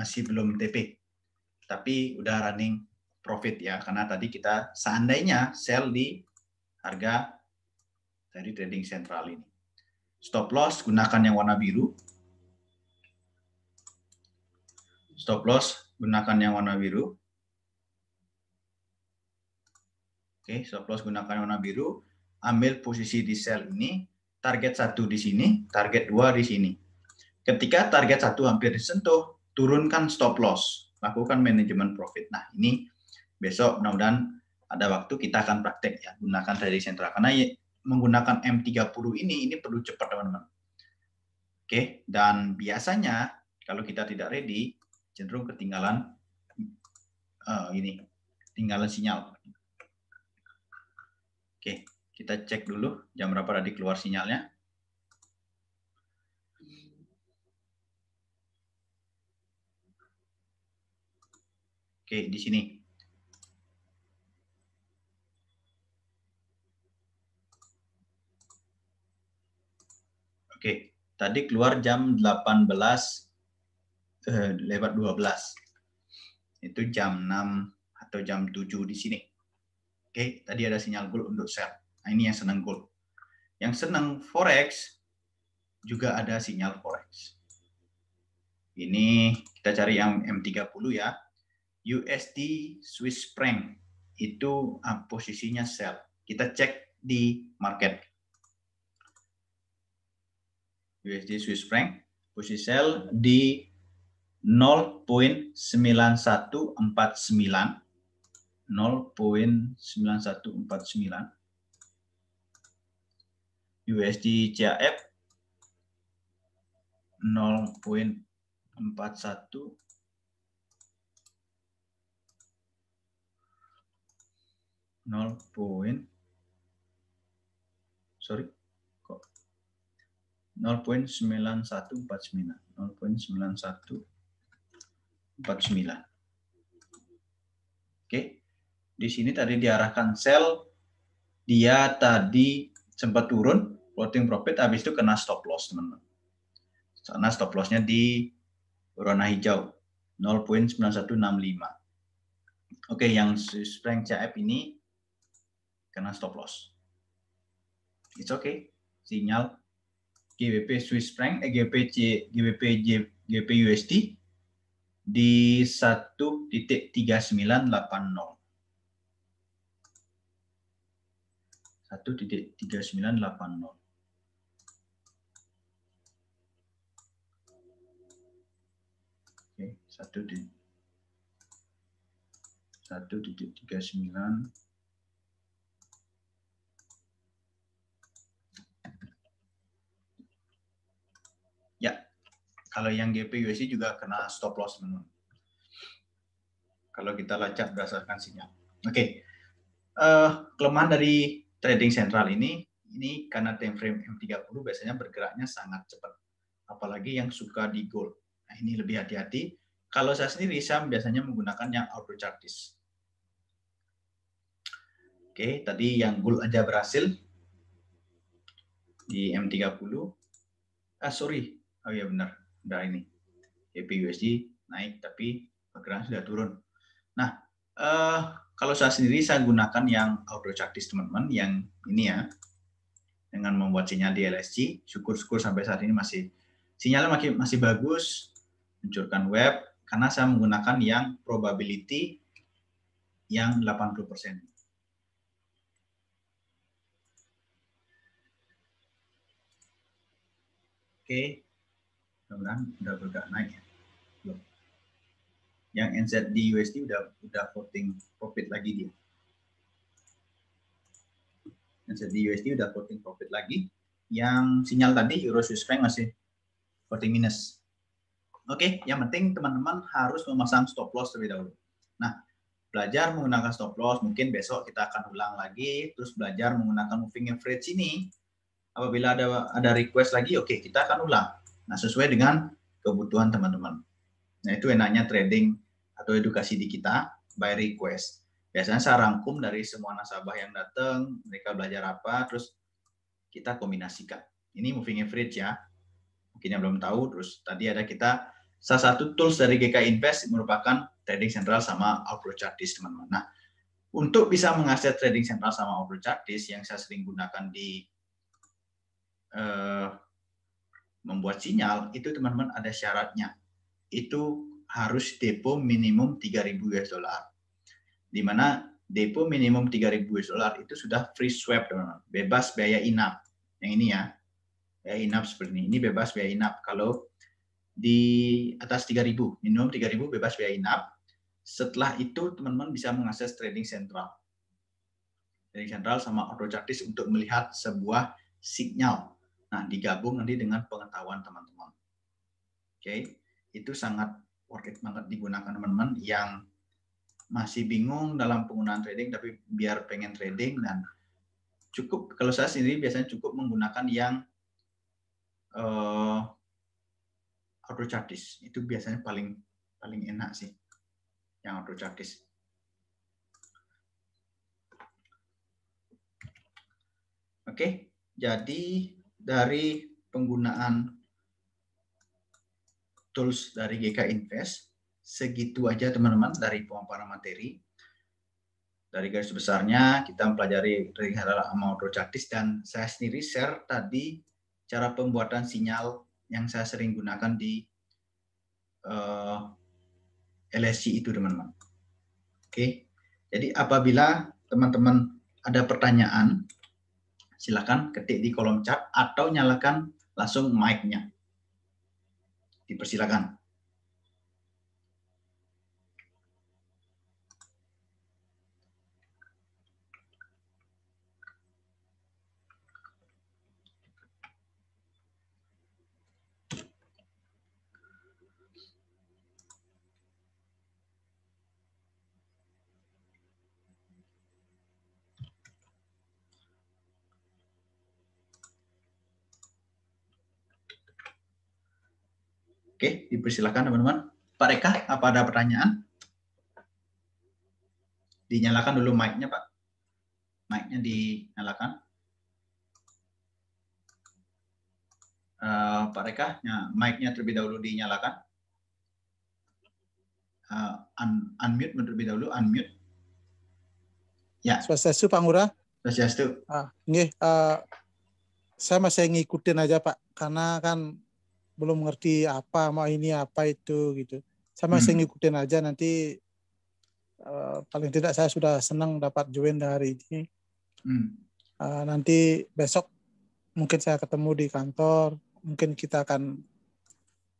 masih belum TP, tapi udah running profit ya karena tadi kita seandainya sell di harga dari trading sentral ini. Stop loss gunakan yang warna biru. Stop loss gunakan yang warna biru. Oke, stop loss gunakan yang warna biru. Ambil posisi di sell ini, target satu di sini, target dua di sini. Ketika target satu hampir disentuh, turunkan stop loss, lakukan manajemen profit. Nah, ini besok mudah-mudahan ada waktu kita akan praktek ya, gunakan trading sentra Karena ya, menggunakan M30 ini, ini perlu cepat teman-teman. Oke, dan biasanya kalau kita tidak ready, cenderung ketinggalan uh, ini, ketinggalan sinyal. Oke, kita cek dulu jam berapa tadi keluar sinyalnya. Oke, di sini. Oke, tadi keluar jam 18 eh, lewat 12. Itu jam 6 atau jam 7 di sini. Oke, tadi ada sinyal gold untuk sell. Nah, ini yang senang gold. Yang senang forex juga ada sinyal forex. Ini kita cari yang M30 ya. USD Swiss franc itu ah, posisinya sell. Kita cek di market. USD Swiss franc posisi sell di 0.9149 0.9149 USD CAF 0.4149 0. Sorry, kok 0.9149 0.9149 Oke, di sini tadi diarahkan sell, dia tadi sempat turun floating profit habis itu kena stop loss teman-teman. Karena stop lossnya di warna hijau 0.9165. Oke, yang strength CF ini kena stop loss. It's okay. Sinyal GBP Swiss franc, eh, GBP GBP GBP USD di 1.3980. 1.3980. Oke, 1 titik Kalau yang USD juga kena stop loss menurun. Kalau kita lacak berdasarkan sinyal. Oke, okay. uh, eh, kelemahan dari trading sentral ini, ini karena time frame M30 biasanya bergeraknya sangat cepat. Apalagi yang suka di gold. Nah, ini lebih hati-hati. Kalau saya sendiri, saya biasanya menggunakan yang auto chartis. Oke, tadi yang gold aja berhasil di M30. Ah, sorry. Oh iya benar udah ini YPUSD ya, naik tapi pergerakan sudah turun. Nah, uh, kalau saya sendiri saya gunakan yang auto checklist teman-teman yang ini ya dengan membuat sinyal di LSC. Syukur-syukur sampai saat ini masih sinyalnya masih masih bagus. Luncurkan web karena saya menggunakan yang probability yang 80 persen. Oke, mudah-mudahan udah bergerak naik ya belum yang NZD USD udah udah voting profit lagi dia NZD USD udah voting profit lagi yang sinyal tadi Euro Swiss franc masih voting minus oke yang penting teman-teman harus memasang stop loss terlebih dahulu nah belajar menggunakan stop loss mungkin besok kita akan ulang lagi terus belajar menggunakan moving average ini apabila ada ada request lagi oke kita akan ulang Nah, sesuai dengan kebutuhan teman-teman. Nah, itu enaknya trading atau edukasi di kita by request. Biasanya saya rangkum dari semua nasabah yang datang, mereka belajar apa, terus kita kombinasikan. Ini moving average ya. Mungkin yang belum tahu, terus tadi ada kita salah satu tools dari GK Invest merupakan trading central sama outflow chartist teman-teman. Nah, untuk bisa mengakses trading central sama outflow chartist yang saya sering gunakan di eh, membuat sinyal itu teman-teman ada syaratnya. Itu harus depo minimum 3000 US dollar. Di mana depo minimum 3000 US dollar itu sudah free swap, teman-teman. Bebas biaya inap. Yang ini ya. Biaya inap seperti ini. Ini bebas biaya inap. Kalau di atas 3000, minimum 3000 bebas biaya inap. Setelah itu teman-teman bisa mengakses trading sentral. Trading sentral sama auto chartis untuk melihat sebuah sinyal Nah, digabung nanti dengan pengetahuan teman-teman. Oke, okay? itu sangat worth it banget digunakan teman-teman yang masih bingung dalam penggunaan trading tapi biar pengen trading dan cukup kalau saya sendiri biasanya cukup menggunakan yang uh, eh, auto chartis itu biasanya paling paling enak sih yang auto chartis oke okay, jadi dari penggunaan tools dari GK Invest. Segitu aja teman-teman dari pemaparan materi. Dari garis besarnya kita mempelajari trading adalah amount praktis dan saya sendiri share tadi cara pembuatan sinyal yang saya sering gunakan di uh, eh, LSC itu teman-teman. Oke. Jadi apabila teman-teman ada pertanyaan silakan ketik di kolom chat atau nyalakan langsung mic-nya. Dipersilakan. Oke, dipersilakan teman-teman. Pak Reka, apa ada pertanyaan? Dinyalakan dulu mic-nya, Pak. Mic-nya dinyalakan. Uh, eh, Pak Reka, ya, mic-nya terlebih dahulu dinyalakan. Uh, un unmute terlebih dahulu, unmute. Ya. Swastiastu, Pak Ngurah. Swastiastu. Ah, ini, uh, eh, saya masih ngikutin aja, Pak. Karena kan belum ngerti apa mau ini apa itu gitu sama hmm. saya ngikutin aja nanti uh, paling tidak saya sudah senang dapat join hari ini hmm. uh, nanti besok mungkin saya ketemu di kantor mungkin kita akan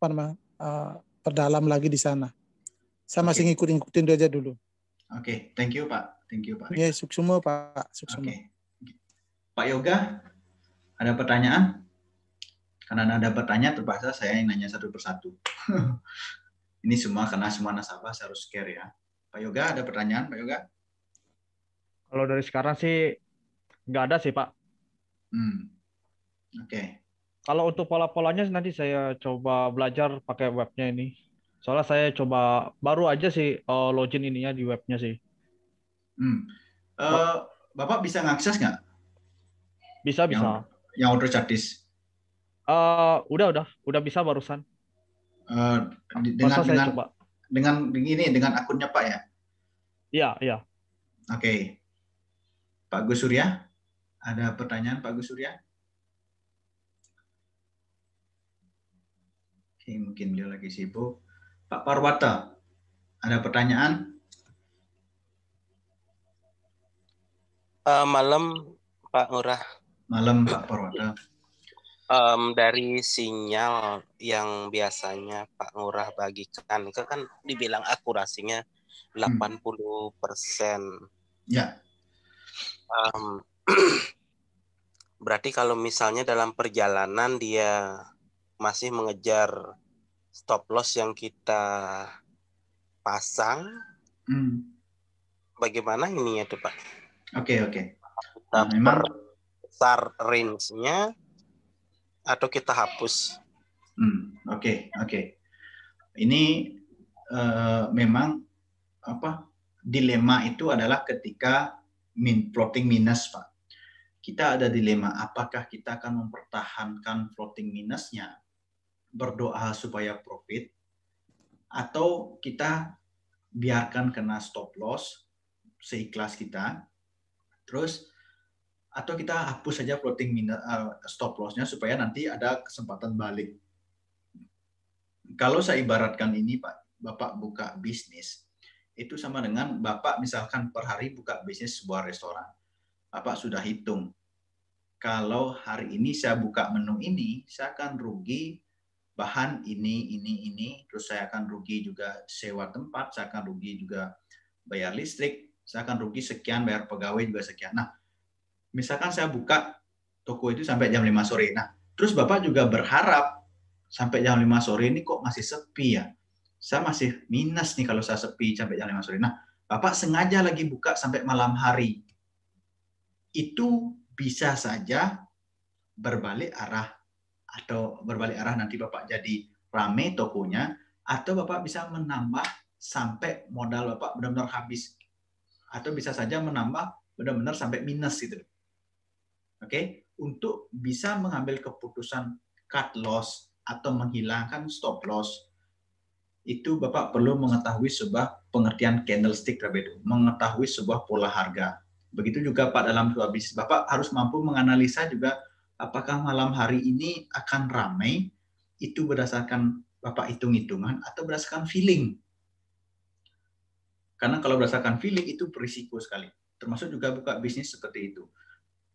apa namanya uh, eh, perdalam lagi di sana saya okay. ngikutin-ngikutin aja dulu oke okay. thank you pak thank you pak ya yeah, suksumo pak suksumo okay. pak yoga ada pertanyaan karena ada bertanya, terpaksa saya yang nanya satu persatu. Ini semua karena semua nasabah saya harus care ya. Pak Yoga, ada pertanyaan Pak Yoga? Kalau dari sekarang sih nggak ada sih Pak. Hmm. Oke. Okay. Kalau untuk pola-polanya nanti saya coba belajar pakai webnya ini. Soalnya saya coba baru aja sih eh, login ininya di webnya sih. Hmm. Uh, Bapak bisa ngakses nggak? Bisa, bisa. Yang, yang order chartis. Uh, udah udah udah bisa barusan. Uh, dengan barusan dengan, coba. dengan ini dengan akunnya Pak ya? Iya iya. Oke. Okay. Pak Gus Surya, ada pertanyaan Pak Gus Surya? Oke, mungkin dia lagi sibuk. Pak Parwata, ada pertanyaan? Uh, malam Pak Ngurah. Malam Pak Parwata um, dari sinyal yang biasanya Pak Ngurah bagikan itu kan dibilang akurasinya 80 hmm. persen. Ya. Um, berarti kalau misalnya dalam perjalanan dia masih mengejar stop loss yang kita pasang, hmm. bagaimana ini ya tuh Pak? Oke okay, oke. Okay. nah, memang besar range-nya, atau kita hapus. Hmm, oke, okay, Okay. Ini uh, memang apa dilema itu adalah ketika min floating minus, Pak. Kita ada dilema apakah kita akan mempertahankan floating minusnya, berdoa supaya profit atau kita biarkan kena stop loss seikhlas kita. Terus atau kita hapus saja floating eh, stop lossnya supaya nanti ada kesempatan balik. Kalau saya ibaratkan ini Pak, Bapak buka bisnis, itu sama dengan Bapak misalkan per hari buka bisnis sebuah restoran. Bapak sudah hitung, kalau hari ini saya buka menu ini, saya akan rugi bahan ini, ini, ini, terus saya akan rugi juga sewa tempat, saya akan rugi juga bayar listrik, saya akan rugi sekian, bayar pegawai juga sekian. Nah, misalkan saya buka toko itu sampai jam 5 sore. Nah, terus Bapak juga berharap sampai jam 5 sore ini kok masih sepi ya. Saya masih minus nih kalau saya sepi sampai jam 5 sore. Nah, Bapak sengaja lagi buka sampai malam hari. Itu bisa saja berbalik arah atau berbalik arah nanti Bapak jadi rame tokonya atau Bapak bisa menambah sampai modal Bapak benar-benar habis atau bisa saja menambah benar-benar sampai minus gitu oke okay, untuk bisa mengambil keputusan cut loss atau menghilangkan stop loss itu Bapak perlu mengetahui sebuah pengertian candlestick terlebih dahulu, mengetahui sebuah pola harga. Begitu juga Pak dalam sebuah bisnis, Bapak harus mampu menganalisa juga apakah malam hari ini akan ramai itu berdasarkan Bapak hitung-hitungan atau berdasarkan feeling. Karena kalau berdasarkan feeling itu berisiko sekali. Termasuk juga buka bisnis seperti itu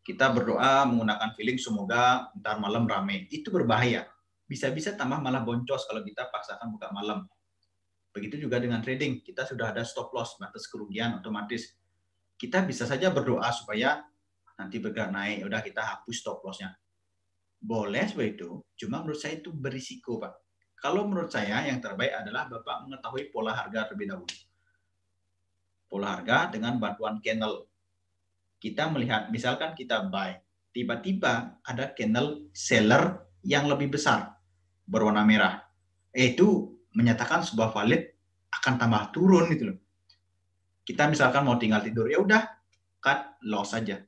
kita berdoa menggunakan feeling semoga ntar malam rame. Itu berbahaya. Bisa-bisa tambah malah boncos kalau kita paksakan buka malam. Begitu juga dengan trading, kita sudah ada stop loss, batas kerugian otomatis. Kita bisa saja berdoa supaya nanti bergerak naik, udah kita hapus stop lossnya. Boleh seperti itu, cuma menurut saya itu berisiko, Pak. Kalau menurut saya yang terbaik adalah Bapak mengetahui pola harga terlebih dahulu. Pola harga dengan bantuan candle kita melihat misalkan kita buy, tiba-tiba ada candle seller yang lebih besar berwarna merah. Itu menyatakan sebuah valid akan tambah turun gitu loh. Kita misalkan mau tinggal tidur ya udah cut loss saja.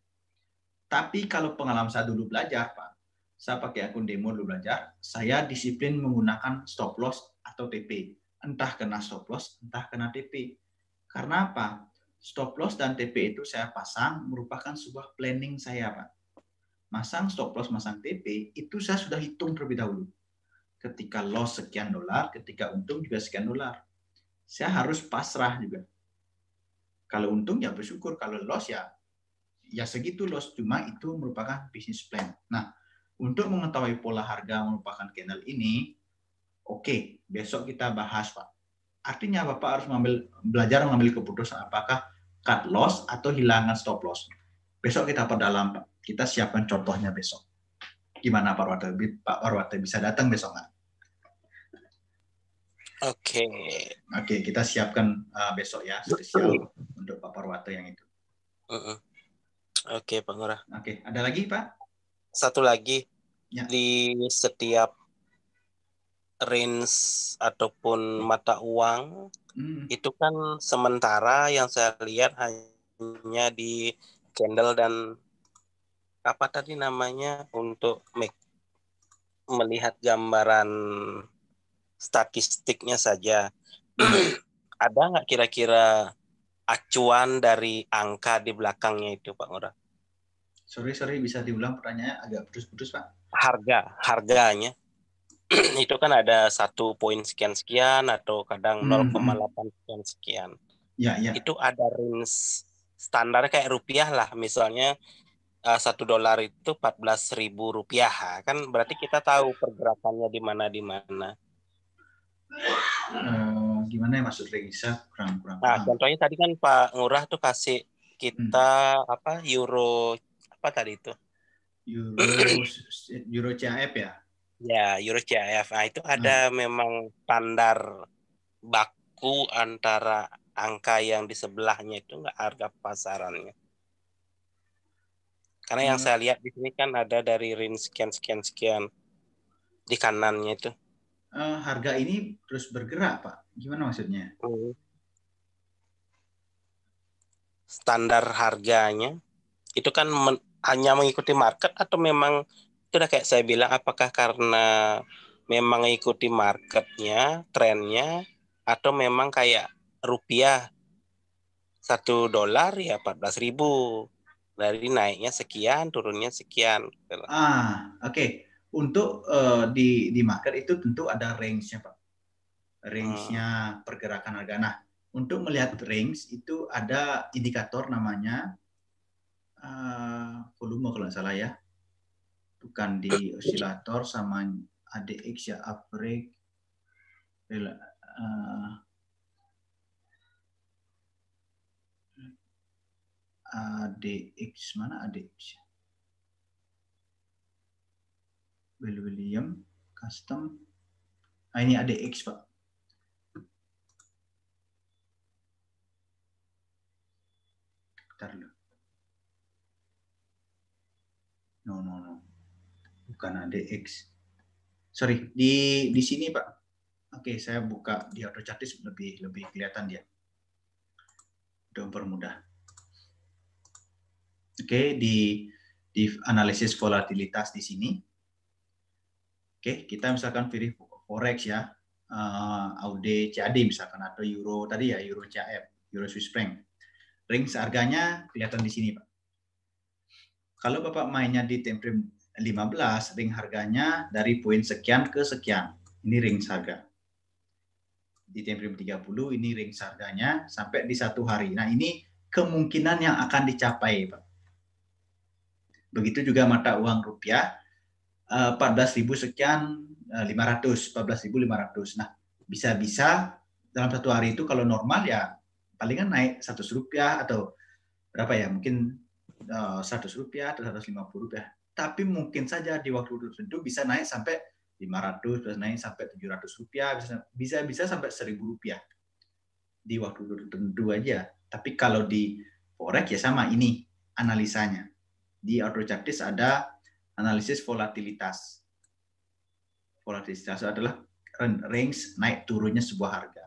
Tapi kalau pengalaman saya dulu belajar, Pak, saya pakai akun demo dulu belajar, saya disiplin menggunakan stop loss atau TP. Entah kena stop loss, entah kena TP. Karena apa? stop loss dan TP itu saya pasang merupakan sebuah planning saya, Pak. Masang stop loss, masang TP, itu saya sudah hitung terlebih dahulu. Ketika loss sekian dolar, ketika untung juga sekian dolar. Saya harus pasrah juga. Kalau untung ya bersyukur, kalau loss ya ya segitu loss, cuma itu merupakan business plan. Nah, untuk mengetahui pola harga merupakan candle ini, oke, okay, besok kita bahas, Pak Artinya Bapak harus mengambil belajar mengambil keputusan apakah cut loss atau hilangan stop loss. Besok kita perdalam, Pak. Kita siapkan contohnya besok. Gimana Pak Warwata, Pak Warwata bisa datang besok nggak? Oke. Okay. Oke, okay, kita siapkan uh, besok ya spesial untuk Pak Warwata yang itu. Uh -uh. Oke, okay, Pak Ngurah. Oke, okay. ada lagi Pak? Satu lagi. Ya. Di setiap range ataupun hmm. mata uang hmm. itu kan sementara yang saya lihat hanya di candle dan apa tadi namanya untuk make, melihat gambaran statistiknya saja hmm. ada nggak kira-kira acuan dari angka di belakangnya itu Pak Ngora? Sorry sorry bisa diulang pertanyaannya agak putus-putus Pak. Harga harganya itu kan ada satu poin sekian sekian atau kadang hmm. 0,8 sekian sekian. Ya, ya. Itu ada range standar kayak rupiah lah misalnya eh, satu dolar itu empat belas ribu rupiah kan berarti kita tahu pergerakannya di mana di mana. Uh, gimana ya maksud Regisa kurang kurang. Nah, contohnya tadi kan Pak Ngurah tuh kasih kita hmm. apa euro apa tadi itu? Euro euro CAF ya? Ya, Euro CIFA nah, itu ada hmm. memang standar baku antara angka yang di sebelahnya itu enggak harga pasarannya. Karena hmm. yang saya lihat di sini kan ada dari rin sekian sekian sekian di kanannya itu. Uh, harga ini terus bergerak, Pak. Gimana maksudnya? Hmm. Standar harganya itu kan hanya mengikuti market atau memang itu udah kayak saya bilang apakah karena memang ikuti marketnya, trennya, atau memang kayak rupiah satu dolar ya 14 ribu dari naiknya sekian turunnya sekian gitu ah oke okay. untuk uh, di di market itu tentu ada range nya pak range nya hmm. pergerakan harga nah untuk melihat range itu ada indikator namanya uh, volume kalau nggak salah ya bukan di osilator sama ADX ya upbreak uh, eh, ADX mana ADX Will ya? William custom nah, ini ADX pak bentar no no no bukan ADX. Sorry, di di sini Pak. Oke, saya buka di chartis lebih lebih kelihatan dia. Udah permudah. Oke, di di analisis volatilitas di sini. Oke, kita misalkan pilih forex ya, uh, eh, AUD CAD misalkan atau euro tadi ya euro CAF, euro Swiss franc. Range harganya kelihatan di sini, Pak. Kalau Bapak mainnya di time frame 15 ring harganya dari poin sekian ke sekian. Ini ring harga. Di time frame 30 ini ring harganya sampai di satu hari. Nah ini kemungkinan yang akan dicapai Pak. Begitu juga mata uang rupiah 14.000 eh, sekian 500, eh, 14.500. Nah, bisa-bisa dalam satu hari itu kalau normal ya palingan naik 100 rupiah atau berapa ya mungkin 100 eh, rupiah atau 150 rupiah tapi mungkin saja di waktu tertentu bisa naik sampai 500, bisa naik sampai 700 rupiah, bisa bisa, sampai 1000 rupiah di waktu tertentu aja. Tapi kalau di forex ya sama ini analisanya. Di auto chartis ada analisis volatilitas. Volatilitas adalah range naik turunnya sebuah harga.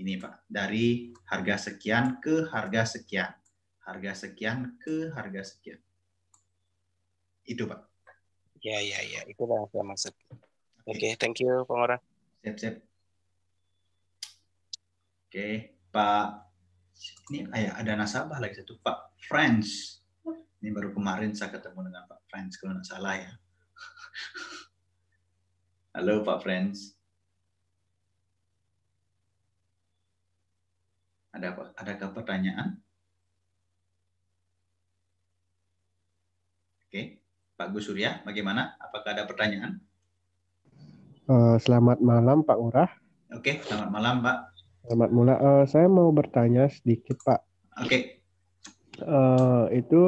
Ini Pak, dari harga sekian ke harga sekian, harga sekian ke harga sekian. Itu, Pak. Ya, ya, ya. itu yang saya maksud. Oke, okay. okay, thank you, Pengora. Siap, siap. Oke, okay, Pak. Ini ah, ya, ada nasabah lagi satu, Pak friends Ini baru kemarin saya ketemu dengan Pak friends kalau nggak salah ya. Halo, Pak friends Ada apa? Adakah pertanyaan? Pak Gus Surya. Bagaimana? Apakah ada pertanyaan? Eh, selamat malam Pak Urah. Oke, selamat malam Pak. Selamat mula. Eh, saya mau bertanya sedikit Pak. Oke. Eh, itu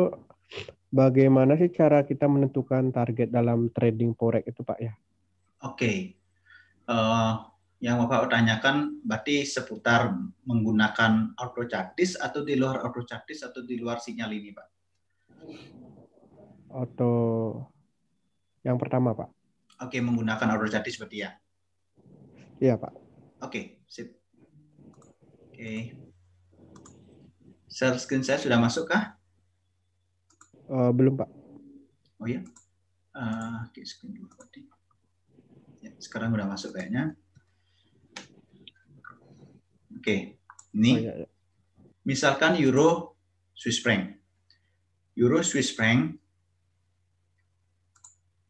bagaimana sih cara kita menentukan target dalam trading forex itu Pak ya? Oke. yang Bapak tanyakan berarti seputar menggunakan auto chartis atau di luar auto chartis atau di luar sinyal ini Pak? auto yang pertama, Pak. Oke, menggunakan order jadi seperti ya. Iya, Pak. Oke, sip. Oke. Share screen saya sudah masuk kah? Uh, belum, Pak. Oh ya. Uh, screen dulu tadi. Ya, sekarang udah masuk kayaknya. Oke. Ini oh, iya, iya. misalkan euro Swiss franc. Euro Swiss franc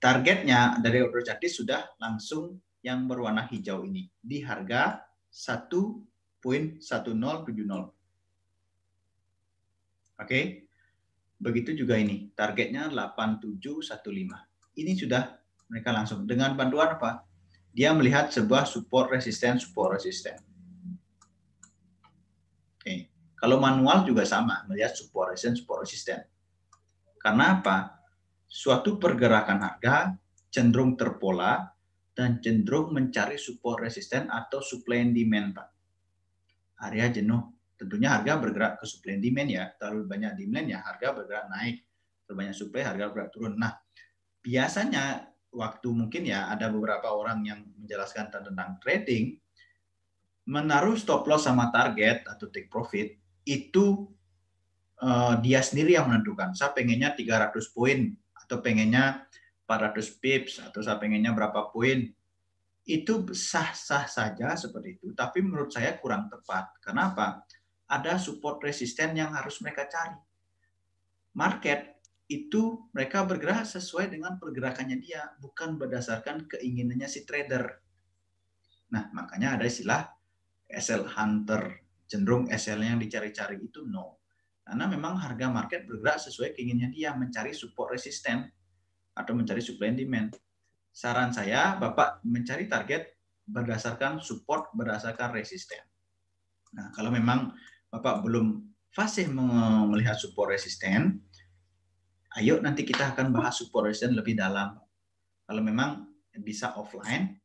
targetnya dari order jadi sudah langsung yang berwarna hijau ini di harga 1.1070. Oke. Okay. Begitu juga ini, targetnya 8715. Ini sudah mereka langsung dengan bantuan apa? Dia melihat sebuah support resisten support resisten. Oke. Okay. Kalau manual juga sama, melihat support resisten support resisten. Karena apa? suatu pergerakan harga cenderung terpola dan cenderung mencari support resisten atau supply and demand, Pak. Area jenuh. Tentunya harga bergerak ke supply and demand ya. Terlalu banyak demand ya, harga bergerak naik. Terlalu banyak supply, harga bergerak turun. Nah, biasanya waktu mungkin ya ada beberapa orang yang menjelaskan tentang trading, menaruh stop loss sama target atau take profit, itu eh, dia sendiri yang menentukan. Saya pengennya 300 poin atau pengennya 400 pips atau saya pengennya berapa poin itu sah-sah saja seperti itu tapi menurut saya kurang tepat kenapa ada support resisten yang harus mereka cari market itu mereka bergerak sesuai dengan pergerakannya dia bukan berdasarkan keinginannya si trader nah makanya ada istilah SL hunter cenderung SL yang dicari-cari itu no karena memang harga market bergerak sesuai keinginannya dia mencari support resisten atau mencari supply and demand. Saran saya, Bapak mencari target berdasarkan support, berdasarkan resisten. Nah, kalau memang Bapak belum fasih melihat support resisten, ayo nanti kita akan bahas support resisten lebih dalam. Kalau memang bisa offline,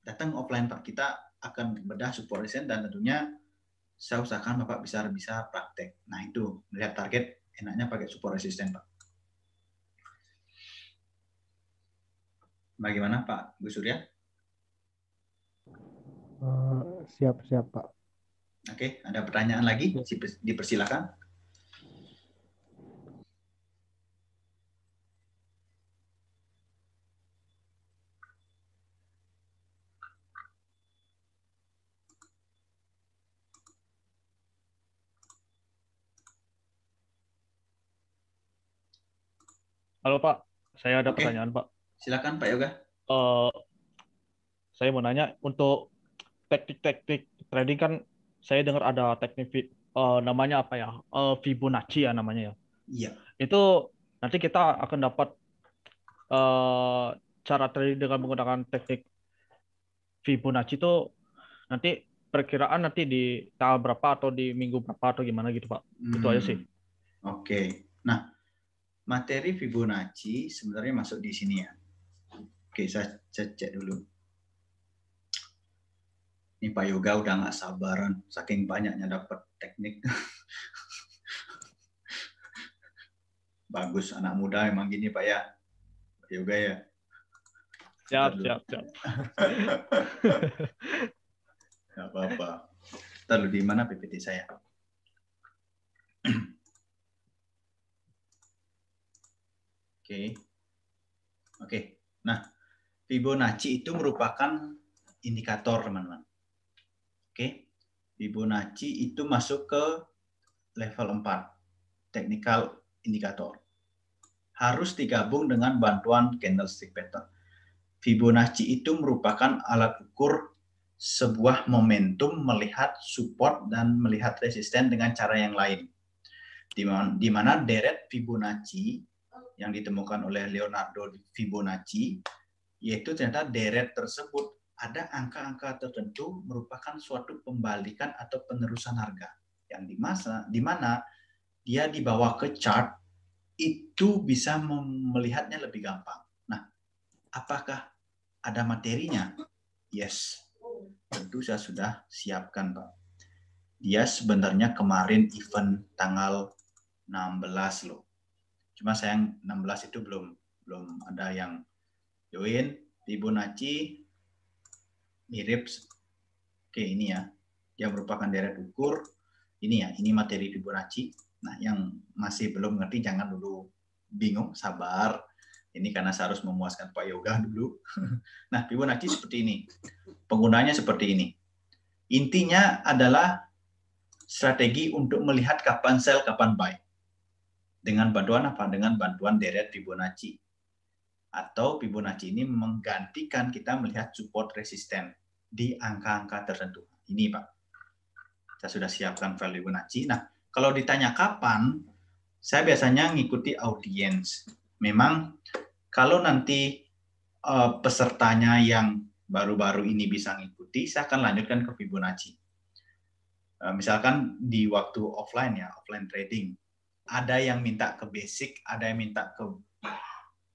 datang offline Pak. Kita akan bedah support resisten dan tentunya saya usahakan Bapak bisa bisa praktek. Nah, itu melihat target enaknya pakai support resisten, Pak. Bagaimana Pak Bu Surya? Siap-siap eh, uh, Pak. Oke, ada pertanyaan lagi? Dipersilakan. Halo Pak, saya ada okay. pertanyaan Pak. Silakan Pak Yoga. Uh, saya mau nanya untuk teknik-teknik trading kan saya dengar ada teknik uh, namanya apa ya uh, Fibonacci ya namanya ya. Iya. Itu nanti kita akan dapat uh, cara trading dengan menggunakan teknik Fibonacci itu nanti perkiraan nanti di tanggal berapa atau di minggu berapa atau gimana gitu pak. Hmm. Itu aja sih. Hmm, oke. Okay. Nah materi Fibonacci sebenarnya masuk di sini ya. Oke, saya, saya cek dulu. Ini Pak Yoga udah nggak sabaran, saking banyaknya dapat teknik. Bagus anak muda emang gini Pak ya. Pak Yoga ya. Siap, siap, siap. Gak apa-apa. Terlalu di mana PPT saya? okay. oke okay. nah Fibonacci itu merupakan indikator teman-teman oke okay. Fibonacci itu masuk ke level 4 technical indikator harus digabung dengan bantuan candlestick pattern Fibonacci itu merupakan alat ukur sebuah momentum melihat support dan melihat resisten dengan cara yang lain. di mana deret Fibonacci yang ditemukan oleh Leonardo Fibonacci, yaitu ternyata deret tersebut ada angka-angka tertentu merupakan suatu pembalikan atau penerusan harga yang di masa di mana dia dibawa ke chart itu bisa melihatnya lebih gampang. Nah, apakah ada materinya? Yes, tentu saya sudah siapkan Pak. Dia sebenarnya kemarin event tanggal 16 loh. Cuma sayang 16 itu belum belum ada yang join. Fibonacci mirip oke ini ya. yang merupakan deret ukur. Ini ya, ini materi Fibonacci. Nah, yang masih belum ngerti jangan dulu bingung, sabar. Ini karena saya harus memuaskan Pak Yoga dulu. nah, Fibonacci seperti ini. Penggunanya seperti ini. Intinya adalah strategi untuk melihat kapan sell, kapan buy. Dengan bantuan apa? Dengan bantuan deret Fibonacci. Atau Fibonacci ini menggantikan kita melihat support resisten di angka-angka tertentu. Ini Pak. Saya sudah siapkan value Fibonacci. Nah, kalau ditanya kapan, saya biasanya mengikuti audiens. Memang kalau nanti uh, pesertanya yang baru-baru ini bisa mengikuti, saya akan lanjutkan ke Fibonacci. Uh, misalkan di waktu offline ya, offline trading, ada yang minta ke basic, ada yang minta ke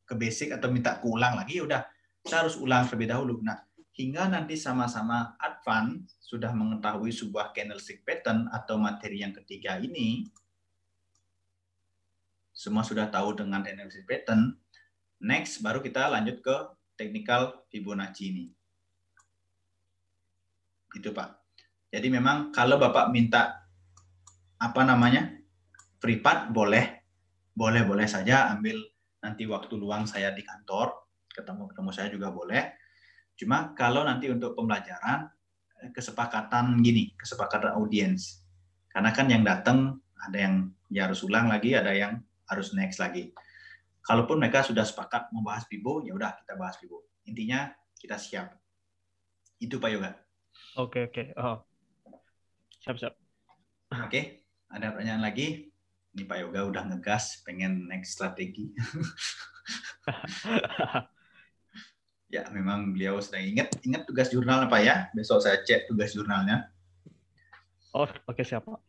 ke basic atau minta ke ulang lagi, ya udah saya harus ulang terlebih dahulu. Nah, hingga nanti sama-sama advance sudah mengetahui sebuah candlestick pattern atau materi yang ketiga ini, semua sudah tahu dengan candlestick pattern. Next, baru kita lanjut ke technical Fibonacci ini. Itu Pak. Jadi memang kalau Bapak minta apa namanya free boleh boleh boleh saja ambil nanti waktu luang saya di kantor ketemu ketemu saya juga boleh cuma kalau nanti untuk pembelajaran eh, kesepakatan gini kesepakatan audiens karena kan yang datang ada yang ya harus ulang lagi ada yang harus next lagi kalaupun mereka sudah sepakat membahas Bibo ya udah kita bahas Bibo intinya kita siap itu Pak Yoga oke okay, oke okay. oh. siap siap oke okay. ada pertanyaan lagi ini Pak Yoga udah ngegas, pengen next strategi. ya, memang beliau sedang ingat ingat tugas jurnal apa ya. Besok saya cek tugas jurnalnya. Oh, oke okay, siapa? Oke,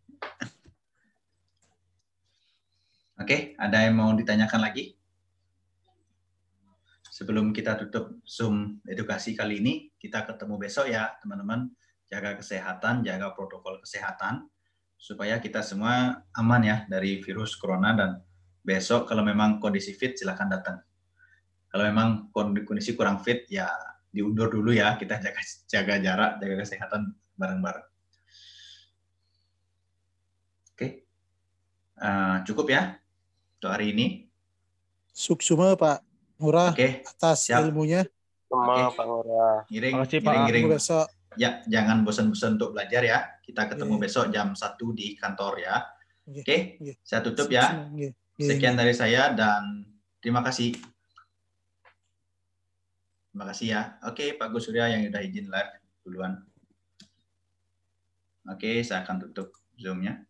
okay, ada yang mau ditanyakan lagi? Sebelum kita tutup Zoom edukasi kali ini, kita ketemu besok ya, teman-teman. Jaga kesehatan, jaga protokol kesehatan supaya kita semua aman ya dari virus corona dan besok kalau memang kondisi fit silahkan datang. Kalau memang kondisi kurang fit ya diundur dulu ya kita jaga jaga jarak jaga kesehatan bareng-bareng. Oke, uh, cukup ya untuk hari ini. Suksuma Pak Murah okay. atas Siap. ilmunya. Semua okay. Pak Murah. Giring, Terima kasih Pak. Giring, giring. Besok Ya, jangan bosan-bosan untuk belajar ya. Kita ketemu yeah. besok jam 1 di kantor ya. Iya. Oke, okay? Iya. yeah. saya tutup ya. Yeah. Yeah. Sekian iya. dari saya dan terima kasih. Terima kasih ya. Oke, okay, Pak Gus Surya yang sudah izin live duluan. Oke, okay, saya akan tutup Zoom-nya.